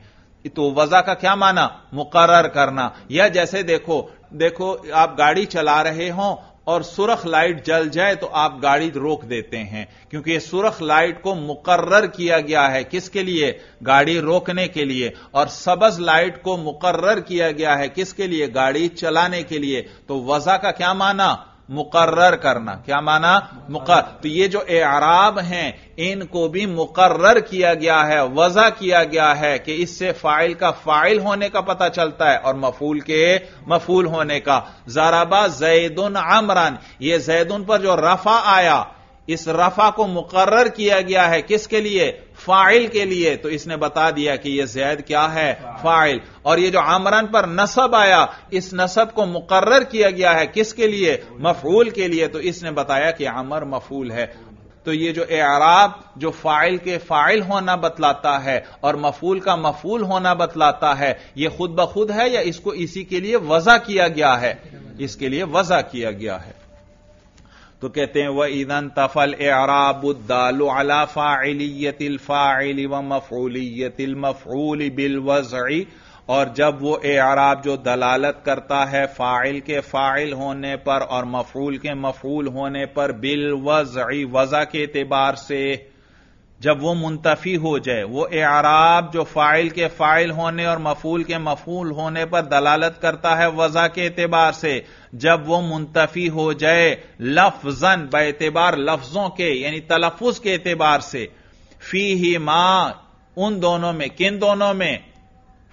S1: तो वजा का क्या माना मुकर्र करना या जैसे देखो देखो आप गाड़ी चला रहे हो और सुरख लाइट जल जाए तो आप गाड़ी रोक देते हैं क्योंकि यह सुरख लाइट को मुकर्र किया गया है किसके लिए गाड़ी रोकने के लिए और सबज लाइट को मुकर्र किया गया है किसके लिए गाड़ी चलाने के लिए तो वजह का क्या माना मुकर्र करना क्या माना मुकर तो ये जो एराब हैं इनको भी मुकर्र किया गया है वजह किया गया है कि इससे फाइल का फाइल होने का पता चलता है और मफूल के मफूल होने का जराबा जैदन आमरान ये जैदन पर जो रफा आया इस रफा को मुकर्र किया गया है किसके लिए फाइल के लिए तो इसने बता दिया कि यह जैद क्या है फाइल और यह जो आमरन पर नसब आया इस नसब को मुकर्र किया गया है किसके लिए मफूल के लिए तो इसने बताया कि आमर मफूल है तो ये जो एराब जो फाइल के फाइल होना बतलाता है और मफूल का मफूल होना बतलाता है ये खुद ब खुद है या इसको इसी के लिए वजह किया गया है इसके लिए वजह किया गया है तो कहते हैं वह ईदन तफल एराबुद्दालु अला फ़ाइलियतिल फ़ाइल व मफूलियतिल बिल वज़ी और जब वो एराब जो दलालत करता है फ़ाइल के फ़ाइल होने पर और मफूल के मफूल होने पर बिल वज़ी वज़ा के एतबार से जब वो मुंतफी हो जाए वो एराब जो फाइल के फाइल होने और मफूल के मफूल होने पर दलालत करता है वजह के एतबार से जब वो मुंतफी हो जाए लफजन बेतबार लफ्जों के यानी तलफुज के एतबार से फी ही मां उन दोनों में किन दोनों में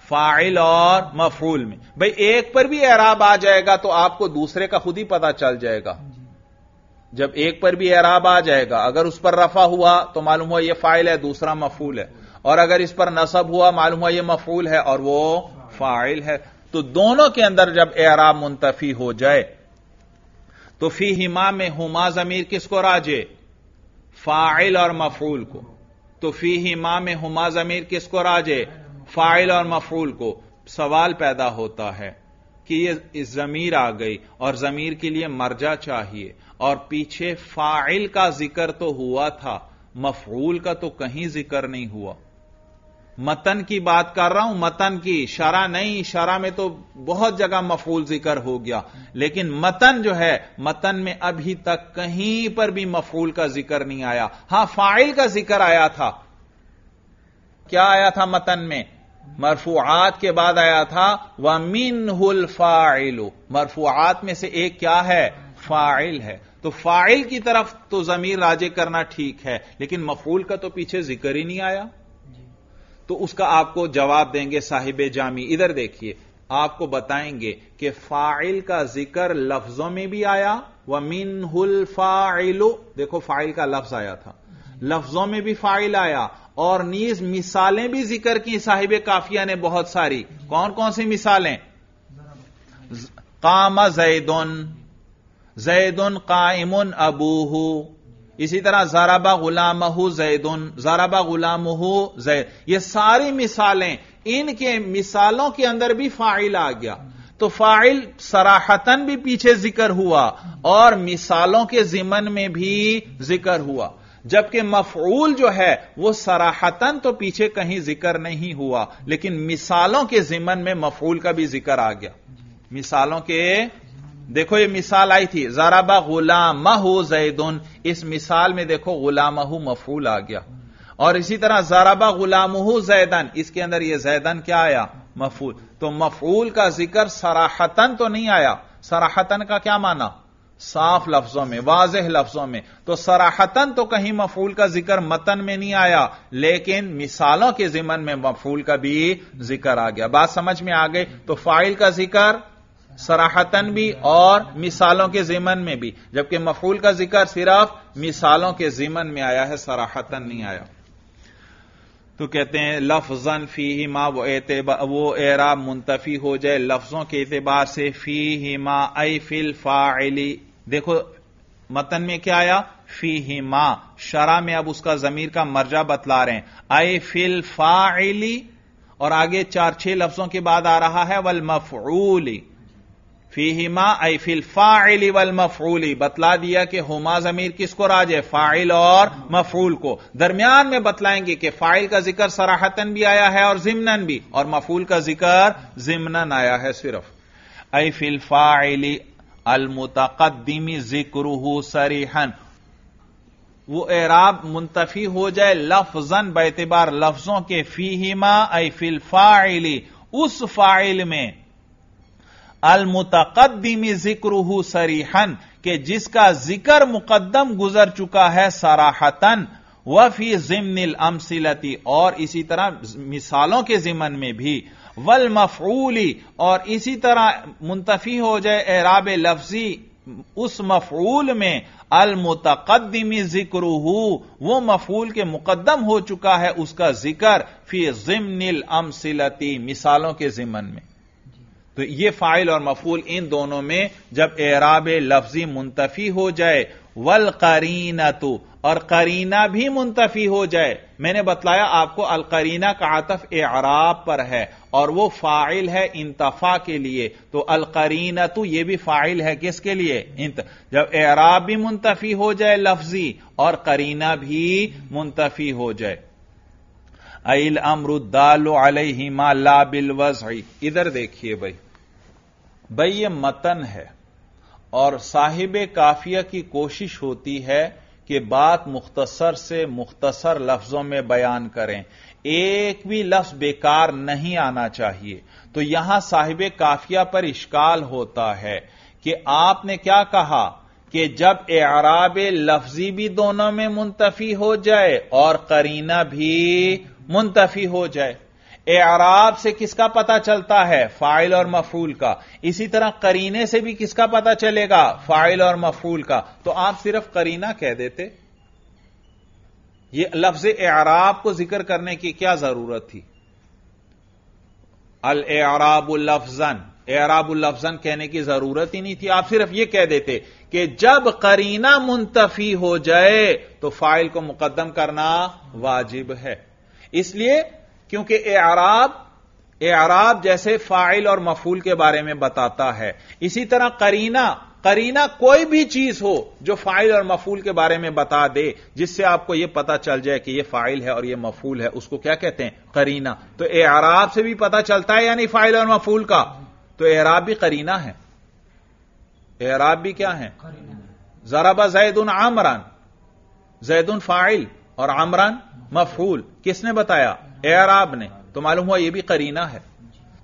S1: फाइल और मफूल में भाई एक पर भी एराब आ जाएगा तो आपको दूसरे का खुद ही पता चल जाएगा जब एक पर भी एराब आ जाएगा अगर उस पर रफा हुआ तो मालूम हुआ यह फाइल है दूसरा मफूल है और अगर इस पर नसब हुआ मालूम हुआ यह मफूल है और वो फाइल है तो दोनों के अंदर जब एराब मुंतफी हो जाए तो फी हिमा में हुमा जमीर किसको राजे फाइल और मफूल को तो फी हिमा में हुमा जमीर किसको राजे फाइल और मफूल को सवाल पैदा होता है कि ये जमीर आ गई और जमीर के लिए मर्जा चाहिए और पीछे फाइल का जिक्र तो हुआ था मफूल का तो कहीं जिक्र नहीं हुआ मतन की बात कर रहा हूं मतन की शरा नहीं शरा में तो बहुत जगह मफूल जिक्र हो गया लेकिन मतन जो है मतन में अभी तक कहीं पर भी मफूल का जिक्र नहीं आया हां फाइल का जिक्र आया था क्या आया था मतन में मरफूआत के बाद आया था वमिन हुल फाइलो मरफूआत में से एक क्या है फाइल है तो फाइल की तरफ तो जमीर राजे करना ठीक है लेकिन मफूल का तो पीछे जिक्र ही नहीं आया तो उसका आपको जवाब देंगे साहिब जामी इधर देखिए आपको बताएंगे कि फाइल का जिक्र लफ्जों में भी आया व मिनहुल फाइलो देखो फाइल का लफ्ज आया था लफ्जों में भी फाइल आया और नीज मिसालें भी जिक्र की साहिब काफिया ने बहुत सारी कौन कौन सी मिसालें काम जैदन जैदन कायमुन अबूहू इसी तरह जराबा गुलामहू जैदन जराबा गुलामहू जैद ये सारी मिसालें इनके मिसालों के अंदर भी फाइल आ गया तो फाइल सराहतन भी पीछे जिक्र हुआ और मिसालों के जिमन में भी जिक्र हुआ जबकि मफूल जो है वो सराहतन तो पीछे कहीं जिक्र नहीं हुआ लेकिन मिसालों के जिमन में मफूल का भी जिक्र आ गया मिसालों के देखो ये मिसाल आई थी जाराबा हो जैदुन इस मिसाल में देखो गुलाम गुलामहू मफूल आ गया और इसी तरह जाराबा हु जैदन इसके अंदर यह जैदन क्या आया मफूल तो मफूल का जिक्र सराहतन तो नहीं आया सराहतन का क्या माना साफ लफ्जों में वाजह लफ्जों में तो सराहतन तो कहीं मफूल का जिक्र मतन में नहीं आया लेकिन मिसालों के जिमन में मफूल का भी जिक्र आ गया बात समझ में आ गई तो फाइल का जिक्र सराहतन भी और मिसालों के जिमन में भी जबकि मफूल का जिक्र सिर्फ मिसालों के जिमन में आया है सराहतन नहीं आया तो कहते हैं लफजन फी हिमा वो एतबा वो एरा मुंतफी हो जाए लफ्जों के एतबार से फी हिमा आई फिल फाइली देखो मतन में क्या आया फी ही मा शरा में अब उसका जमीर का मर्जा बतला रहे हैं आई फिल फाइली और आगे चार छह लफ्जों के बाद आ रहा है वल मफूली फीहिमा आईफिल फिल फाइल वल मफूली बतला दिया कि हुमा जमीर किसको राज है फाइल और मफूल को दरमियान में बतलाएंगे कि फाइल का जिक्र सराहतन भी आया है और जिमनन भी और मफूल का जिक्र जिमनन आया है सिर्फ आईफिल फिल फाइली अलमुतकदमी जिक्र सरीहन वो एराब मुंतफी हो जाए लफजन बैतबार लफ्जों के फीहिमा आईफिल फाइली उस फाइल में अलमुतकदमी जिक्र सरीहन के जिसका जिक्र मुकदम गुजर चुका है सराहतन वफी जिमनिल अमसिलती और इसी तरह मिसालों के जिमन में भी वल मफूली और इसी तरह मुंतफी हो जाए एराब लफ्जी उस मफूल में अलमुतकदमी जिक्र वो मफूल के मुकदम हो चुका है उसका जिक्र फी जिमनिल अमसिलती मिसालों के जिमन में तो ये फाइल और मफूल इन दोनों में जब एराब लफ्जी मुंतफी हो जाए वल करीना तो और करीना भी मुंतफी हो जाए मैंने बतलाया आपको अल करीना का आतफ ए आराब पर है और वो फाइल है इंतफा के लिए तो अल करीना तो यह भी फाइल है किसके लिए इंत जब एराब भी मुंतफी हो जाए लफ्जी और करीना भी मुंतफी हो जाए अल अमरुद्दाल अलहिमा ला बिल इधर देखिए भाई भाई ये मतन है और साहिब काफिया की कोशिश होती है कि बात मुख्तसर से मुख्तसर लफ्जों में बयान करें एक भी लफ्ज बेकार नहीं आना चाहिए तो यहां साहिब काफिया पर इश्काल होता है कि आपने क्या कहा कि जब एराब लफ्जी भी दोनों में मुंतफी हो जाए और करीना भी मुंतफी हो जाए एराब से किसका पता चलता है फाइल और मफूल का इसी तरह करीने से भी किसका पता चलेगा फाइल और मफूल का तो आप सिर्फ करीना कह देते ये लफ्ज एराब को जिक्र करने की क्या जरूरत थी अल एराबुल्लफजन लफजन कहने की जरूरत ही नहीं थी आप सिर्फ यह कह देते कि जब करीना मुंतफी हो जाए तो फाइल को मुकदम करना वाजिब है इसलिए क्योंकि एराब एराब जैसे फाइल और मफूल के बारे में बताता है इसी तरह करीना करीना कोई भी चीज हो जो फाइल और मफूल के बारे में बता दे जिससे आपको यह पता चल जाए कि यह फाइल है और यह मफूल है उसको क्या कहते हैं करीना तो एराब से भी पता चलता है यानी फाइल और मफूल का तो एराब भी करीना है एराब भी क्या है जराबा उन आमरान उन फाइल और आमरान मफूल किसने बताया एराब ने तो मालूम हुआ यह भी करीना है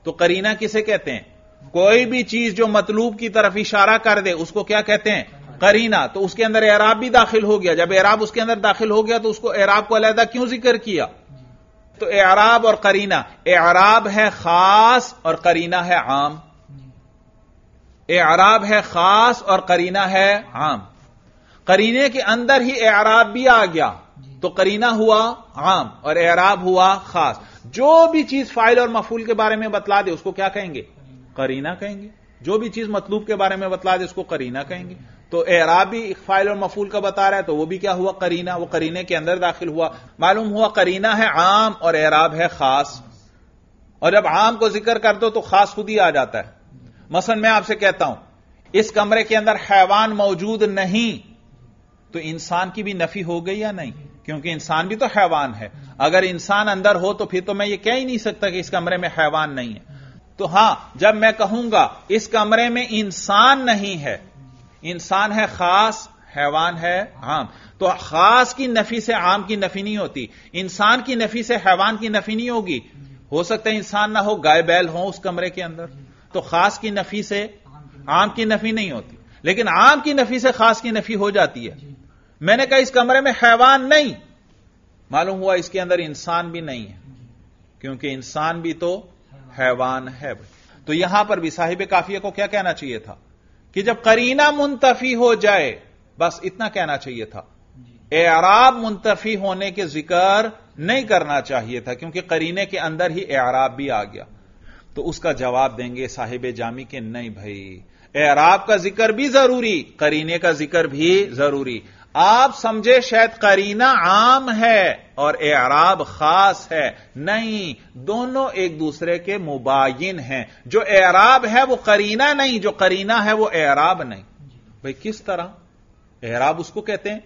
S1: तो करीना किसे कहते हैं कोई भी चीज जो मतलूब की तरफ इशारा कर दे उसको क्या कहते हैं करीना तो उसके अंदर एराब भी दाखिल हो गया जब एराब उसके अंदर दाखिल हो गया तो उसको एराब को अलहदा क्यों जिक्र किया तो एराब और करीना एराब है खास और करीना है आम एराब है खास और करीना है आम करीने के अंदर ही एराब भी आ गया तो करीना हुआ आम और एराब हुआ खास जो भी चीज फाइल और मफूल के बारे में बतला दे उसको क्या कहेंगे करीना कहेंगे जो भी चीज मतलूब के बारे में बतला दे उसको करीना कहेंगे तो एराब भी फाइल और मफूल का बता रहा है तो वो भी क्या हुआ करीना वो करीने के अंदर दाखिल हुआ मालूम हुआ करीना है आम और एराब है खास और जब आम को जिक्र कर दो तो खास खुद ही आ जाता है मसन मैं आपसे कहता हूं इस कमरे के अंदर हैवान मौजूद नहीं तो इंसान की भी नफी हो गई या नहीं क्योंकि इंसान भी तो हैवान है अगर इंसान अंदर हो तो फिर तो मैं ये कह ही नहीं सकता कि इस कमरे में हैवान नहीं है तो हां जब मैं कहूंगा इस कमरे में इंसान नहीं है इंसान है खास हैवान है आम तो खास की नफी से आम की नफी नहीं होती इंसान की नफी से हैवान की नफी नहीं होगी हो सकता है इंसान ना हो गाय बैल हो उस कमरे के अंदर तो खास की नफी से आम की नफी नहीं होती लेकिन आम की नफी से खास की नफी हो जाती है मैंने कहा इस कमरे में हैवान नहीं मालूम हुआ इसके अंदर इंसान भी नहीं है क्योंकि इंसान भी तो हैवान है तो यहां पर भी साहिब काफिया को क्या कहना चाहिए था कि जब करीना मुंतफी हो जाए बस इतना कहना चाहिए था एराब मुंतफी होने के जिक्र नहीं करना चाहिए था क्योंकि करीने के अंदर ही एराब भी आ गया तो उसका जवाब देंगे साहिब जामी के नहीं भाई एराब का जिक्र भी जरूरी करीने का जिक्र भी जरूरी आप समझे शायद करीना आम है और एराब खास है नहीं दोनों एक दूसरे के मुबाइन हैं जो एराब है वो करीना नहीं जो करीना है वो एराब नहीं भाई किस तरह एराब उसको कहते हैं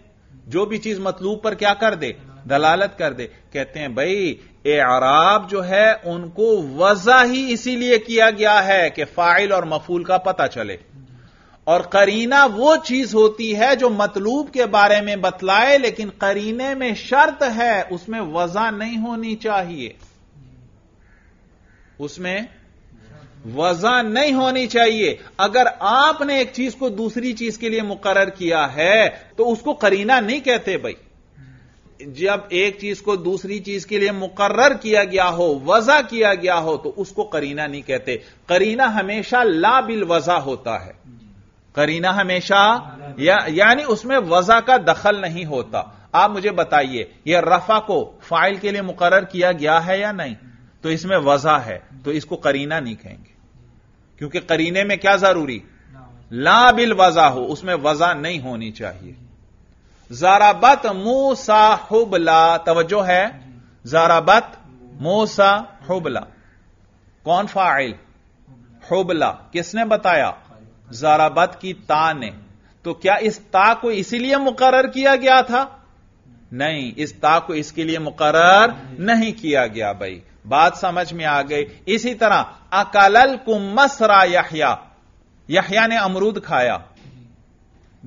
S1: जो भी चीज मतलूब पर क्या कर दे दलालत कर दे कहते हैं भाई एराब जो है उनको वजह ही इसीलिए किया गया है कि फाइल और मफूल का पता चले और करीना वो चीज होती है जो मतलूब के बारे में बतलाए लेकिन करीने में शर्त है उसमें वजह नहीं होनी चाहिए उसमें वजह नहीं होनी चाहिए अगर आपने एक चीज को दूसरी चीज के लिए मुकर्र किया है तो उसको करीना नहीं कहते भाई जब एक चीज को दूसरी चीज के लिए मुकर्र किया गया हो वजह किया गया हो तो उसको करीना नहीं कहते करीना हमेशा लाबिल वजह होता है करीना हमेशा या, यानी उसमें वजा का दखल नहीं होता आप मुझे बताइए यह रफा को फाइल के लिए मुकर्र किया गया है या नहीं तो इसमें वजा है तो इसको करीना नहीं कहेंगे क्योंकि करीने में क्या जरूरी ला बिल वजा हो उसमें वजा नहीं होनी चाहिए जाराबत मूसा हुबला तवज्जो है जाराबत मूसा हुबला कौन फाइल हुबला किसने बताया जाराबत की ता ने तो क्या इस ता को इसीलिए मुकरर किया गया था नहीं इस ता को इसके लिए मुकरर नहीं किया गया भाई बात समझ में आ गई इसी तरह अकलल कुमसरा यहया यहया ने अमरूद खाया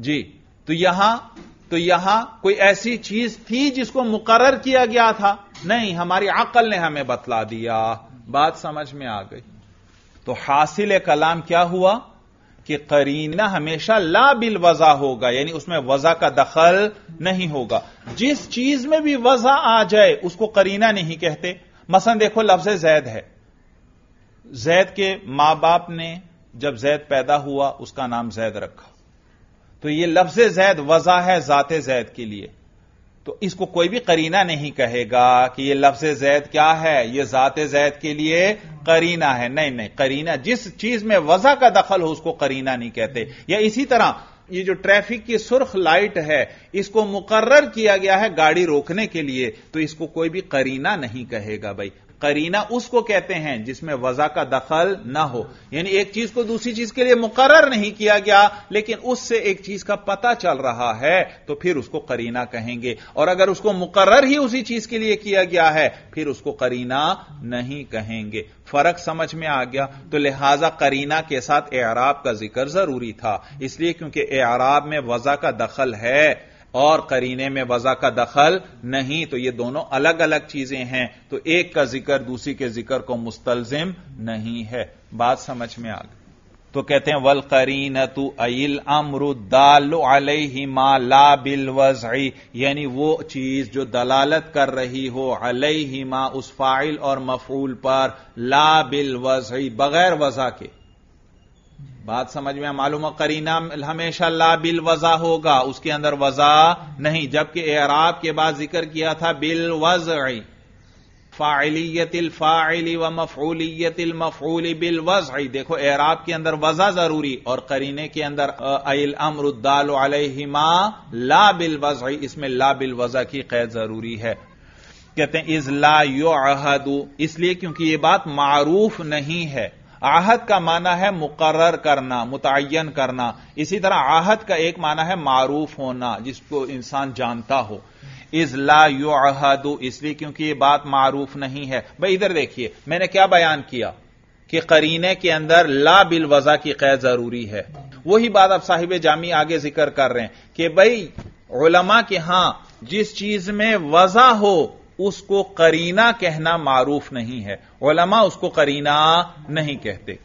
S1: जी तो यहां तो यहां कोई ऐसी चीज थी जिसको मुकर्र किया गया था नहीं हमारी अकल ने हमें बतला दिया बात समझ में आ गई तो हासिल कलाम क्या हुआ कि करीना हमेशा ला बिल वजा होगा यानी उसमें वजा का दखल नहीं होगा जिस चीज में भी वजा आ जाए उसको करीना नहीं कहते मसन देखो लफ्ज जैद है जैद के मां बाप ने जब जैद पैदा हुआ उसका नाम जैद रखा तो यह लफ्ज जैद वजा है जाते जैद के लिए तो इसको कोई भी करीना नहीं कहेगा कि यह लफ्ज जैद क्या है यह जात जैद के लिए करीना है नहीं नहीं करीना जिस चीज में वजह का दखल हो उसको करीना नहीं कहते या इसी तरह ये जो ट्रैफिक की सुर्ख लाइट है इसको मुकर्र किया गया है गाड़ी रोकने के लिए तो इसको कोई भी करीना नहीं कहेगा भाई करीना उसको कहते हैं जिसमें वजह का दखल ना हो यानी एक चीज को दूसरी चीज के लिए मुकर्र नहीं किया गया लेकिन उससे एक चीज का पता चल रहा है तो फिर उसको करीना कहेंगे और अगर उसको मुकर्र ही उसी चीज के लिए किया गया है फिर उसको करीना नहीं कहेंगे फर्क समझ में आ गया तो लिहाजा करीना के साथ एराब का जिक्र जरूरी था इसलिए क्योंकि एराब में वजह का दखल है और करीने में वजा का दखल नहीं तो ये दोनों अलग अलग चीजें हैं तो एक का जिक्र दूसरी के जिक्र को मुस्तलजिम नहीं है बात समझ में आ गई तो कहते हैं वल करीन तु अल ही मा ला बिल वजी यानी वो चीज जो दलालत कर रही हो अलही मा उस फाइल और मफूल पर ला बिल वजी बगैर वजा के बात समझ में मालूम है करीना हमेशा ला बिल वजा होगा उसके अंदर वजा नहीं जबकि एराब के बाद जिक्र किया था बिल वज फाइलियतिल फाइली व मफूलियतिल मफूली बिल वज देखो एराब के अंदर वजा जरूरी और करीने के अंदर अल अमरुद्दाल अलहिमा ला बिल वज इसमें ला बिल वजा की कैद जरूरी है कहते हैं इज ला यो इसलिए क्योंकि ये बात मारूफ नहीं है आहद का माना है मुकर्र करना मुतन करना इसी तरह आहद का एक माना है मारूफ होना जिसको इंसान जानता हो इज ला आहदू इसलिए क्योंकि यह बात मारूफ नहीं है भाई इधर देखिए मैंने क्या बयान किया कि करीने के अंदर ला बिल वजा की कैद जरूरी है वही बात अब साहिब जामी आगे जिक्र कर रहे हैं कि भाई उलमा के हां जिस चीज में वजा हो उसको करीना कहना मारूफ नहीं है ओलमा उसको करीना नहीं कहते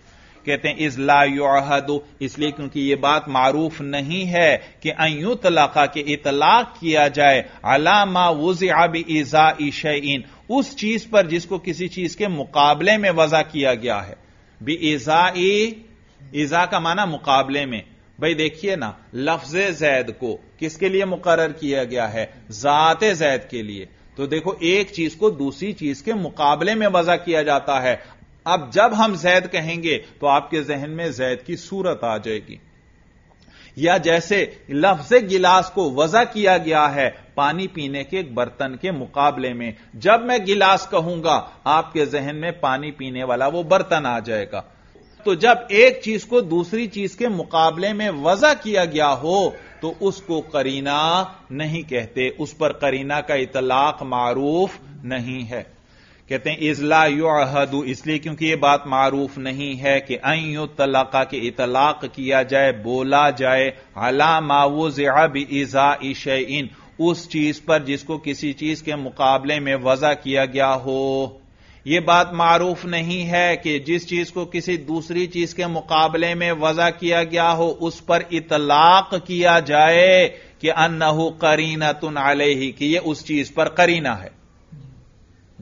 S1: कहते हैं इज इसलिए क्योंकि यह बात मारूफ नहीं है कि अयू तलाका के इतलाक किया जाए अलामा वुज इजा ईजा उस चीज पर जिसको किसी चीज के मुकाबले में वजह किया गया है बी ईजा ईजा का माना मुकाबले में भाई देखिए ना लफ्ज जैद को किसके लिए मुकर किया गया है जात जैद के लिए तो देखो एक चीज को दूसरी चीज के मुकाबले में वजह किया जाता है अब जब हम जैद कहेंगे तो आपके जहन में जैद की सूरत आ जाएगी या जैसे लफ्ज गिलास को वजह किया गया है पानी पीने के एक बर्तन के मुकाबले में जब मैं गिलास कहूंगा आपके जहन में पानी पीने वाला वो बर्तन आ जाएगा तो जब एक चीज को दूसरी चीज के मुकाबले में वजह किया गया हो तो उसको करीना नहीं कहते उस पर करीना का इतलाक मारूफ नहीं है कहते हैं इजला युहदू इसलिए क्योंकि यह बात मारूफ नहीं है कि अयो तलाका के इतलाक किया जाए बोला जाए अला मावो जब इजा इश उस चीज पर जिसको किसी चीज के मुकाबले में वजह किया गया हो यह बात मारूफ नहीं है कि जिस चीज को किसी दूसरी चीज के मुकाबले में वजह किया गया हो उस पर इतलाक किया जाए कि अन्नहु करीना तुन आले ही कि यह उस चीज पर करीना है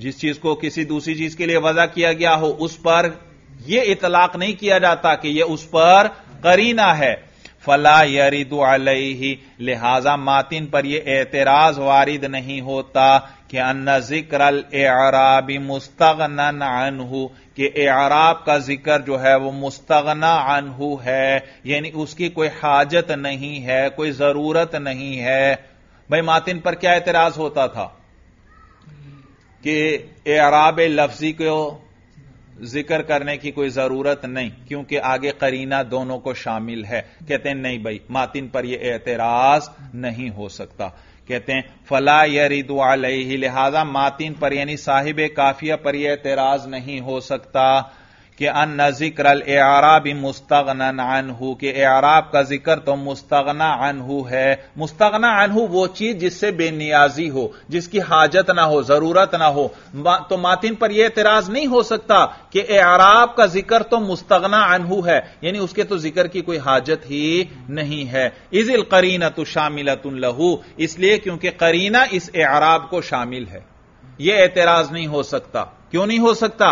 S1: जिस चीज को किसी दूसरी चीज के लिए वजह किया गया हो उस पर यह इतलाक नहीं किया जाता कि यह उस पर करीना है फला यरिदु अलही लिहाजा मातिन पर यह एतराज वारिद नहीं होता कि अन्न जिक्र अल एराबी मुस्तगना अनहू कि एराब का जिक्र जो है वो मुस्तगना अनहू है यानी उसकी कोई हाजत नहीं है कोई जरूरत नहीं है भाई मातिन पर क्या एतराज होता था कि एराब लफ्जी को जिक्र करने की कोई जरूरत नहीं क्योंकि आगे करीना दोनों को शामिल है कहते हैं नहीं भाई मातिन पर यह एतराज नहीं हो सकता कहते हैं फला यरिदु अलही लिहाजा मातिन पर यानी साहिब काफिया पर यह एतराज नहीं हो सकता कि अन जिक्र अराब मुस्तगन अनहू के एराब का जिक्र तो मुस्तगना अनहू है मुस्तगना अनहू वो चीज जिससे बेनियाजी हो जिसकी हाजत ना हो जरूरत ना हो तो मातिन पर यह एतराज नहीं हो सकता कि एराब का जिक्र तो मुस्तगना अनहू है यानी उसके तो जिक्र की कोई हाजत ही नहीं है इजिल करीना तो तुन लहू इसलिए क्योंकि करीना इस एराब को शामिल है यह एतराज नहीं हो सकता क्यों नहीं हो सकता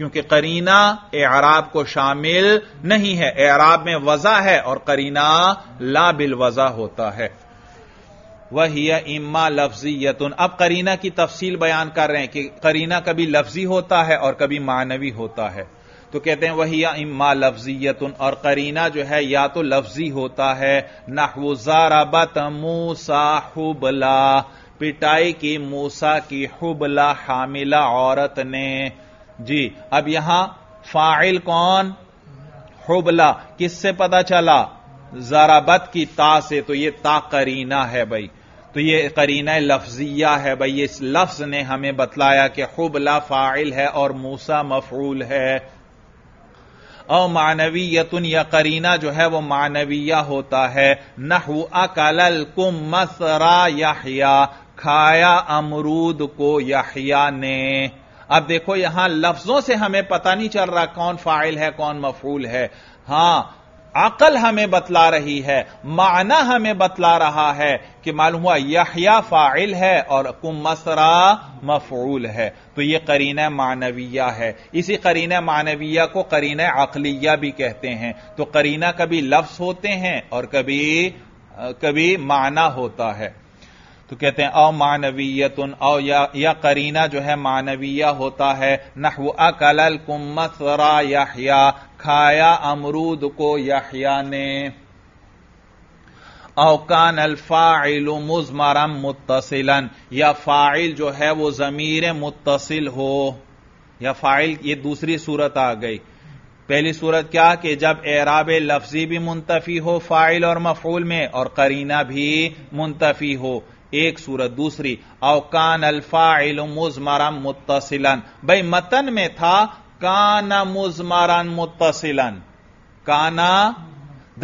S1: क्योंकि करीना एराब को शामिल नहीं है एराब में वजह है और करीना ला बिल वजह होता है वही इम्मा लफ्जी यतुन अब करीना की तफसील बयान कर रहे हैं कि करीना कभी लफ्जी होता है और कभी मानवी होता है तो कहते हैं वही इम्मा लफ्जीयतुन और करीना जो है या तो लफ्जी होता है नहवजारबत मूसा हुबला पिटाई की मूसा की हुबला हामिला औरत ने जी अब यहां फाइल कौन हुबला किससे पता चला जराबत की ता से तो ये ता करीना है भाई तो ये करीना लफ्जिया है भाई ये इस लफ्ज ने हमें बतलाया कि हुबला फाइल है और मूसा मफरूल है और मानवीयतुन या करीना जो है वो मानवीय होता है नहु अकलल कुम मसरा यहया खाया अमरूद को यहया ने अब देखो यहां लफ्जों से हमें पता नहीं चल रहा कौन फाइल है कौन मफूल है हां अकल हमें बतला रही है माना हमें बतला रहा है कि मालूम हुआ यहया फाइल है और कुमसरा मफूल है तो यह करीन मानविया है इसी करीन मानविया को करीन अकलिया भी कहते हैं तो करीना कभी लफ्स होते हैं और कभी कभी माना होता है तो कहते हैं अमानवीयतुन औ या, या करीना जो है मानवीय होता है नहव अकलल कुमसरा याहिया खाया अमरूद को याहिया ने औकान अल्फाइल मुजमरम मुतसिलन या फाइल जो है वो जमीर मुतसिल हो या फाइल ये दूसरी सूरत आ गई पहली सूरत क्या कि जब एराब लफ्जी भी मुंतफी हो फाइल और मफूल में और करीना भी मुंतफी हो एक सूरत दूसरी अवकान अल्फाइल मुजमरम मुतसिलन भाई मतन में था काना मुजमरन मुतसिलन काना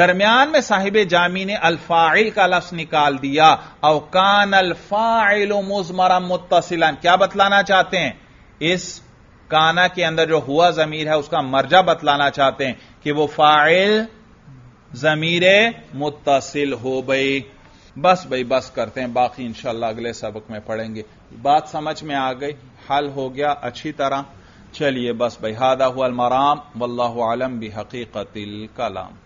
S1: दरमियान में साहिब जामी ने अल्फाइल का लफ्स निकाल दिया अवकान अल्फाइल मुजमरम मुतसिलन क्या बतलाना चाहते हैं इस काना के अंदर जो हुआ जमीर है उसका मर्जा बतलाना चाहते हैं कि वो फाइल जमीर मुतसिल हो गई बस भाई बस करते हैं बाकी इंशाला अगले सबक में पढ़ेंगे बात समझ में आ गई हल हो गया अच्छी तरह चलिए बस भाई हादा हुआ मराम वल्लाह आलम भी हकीकत कलाम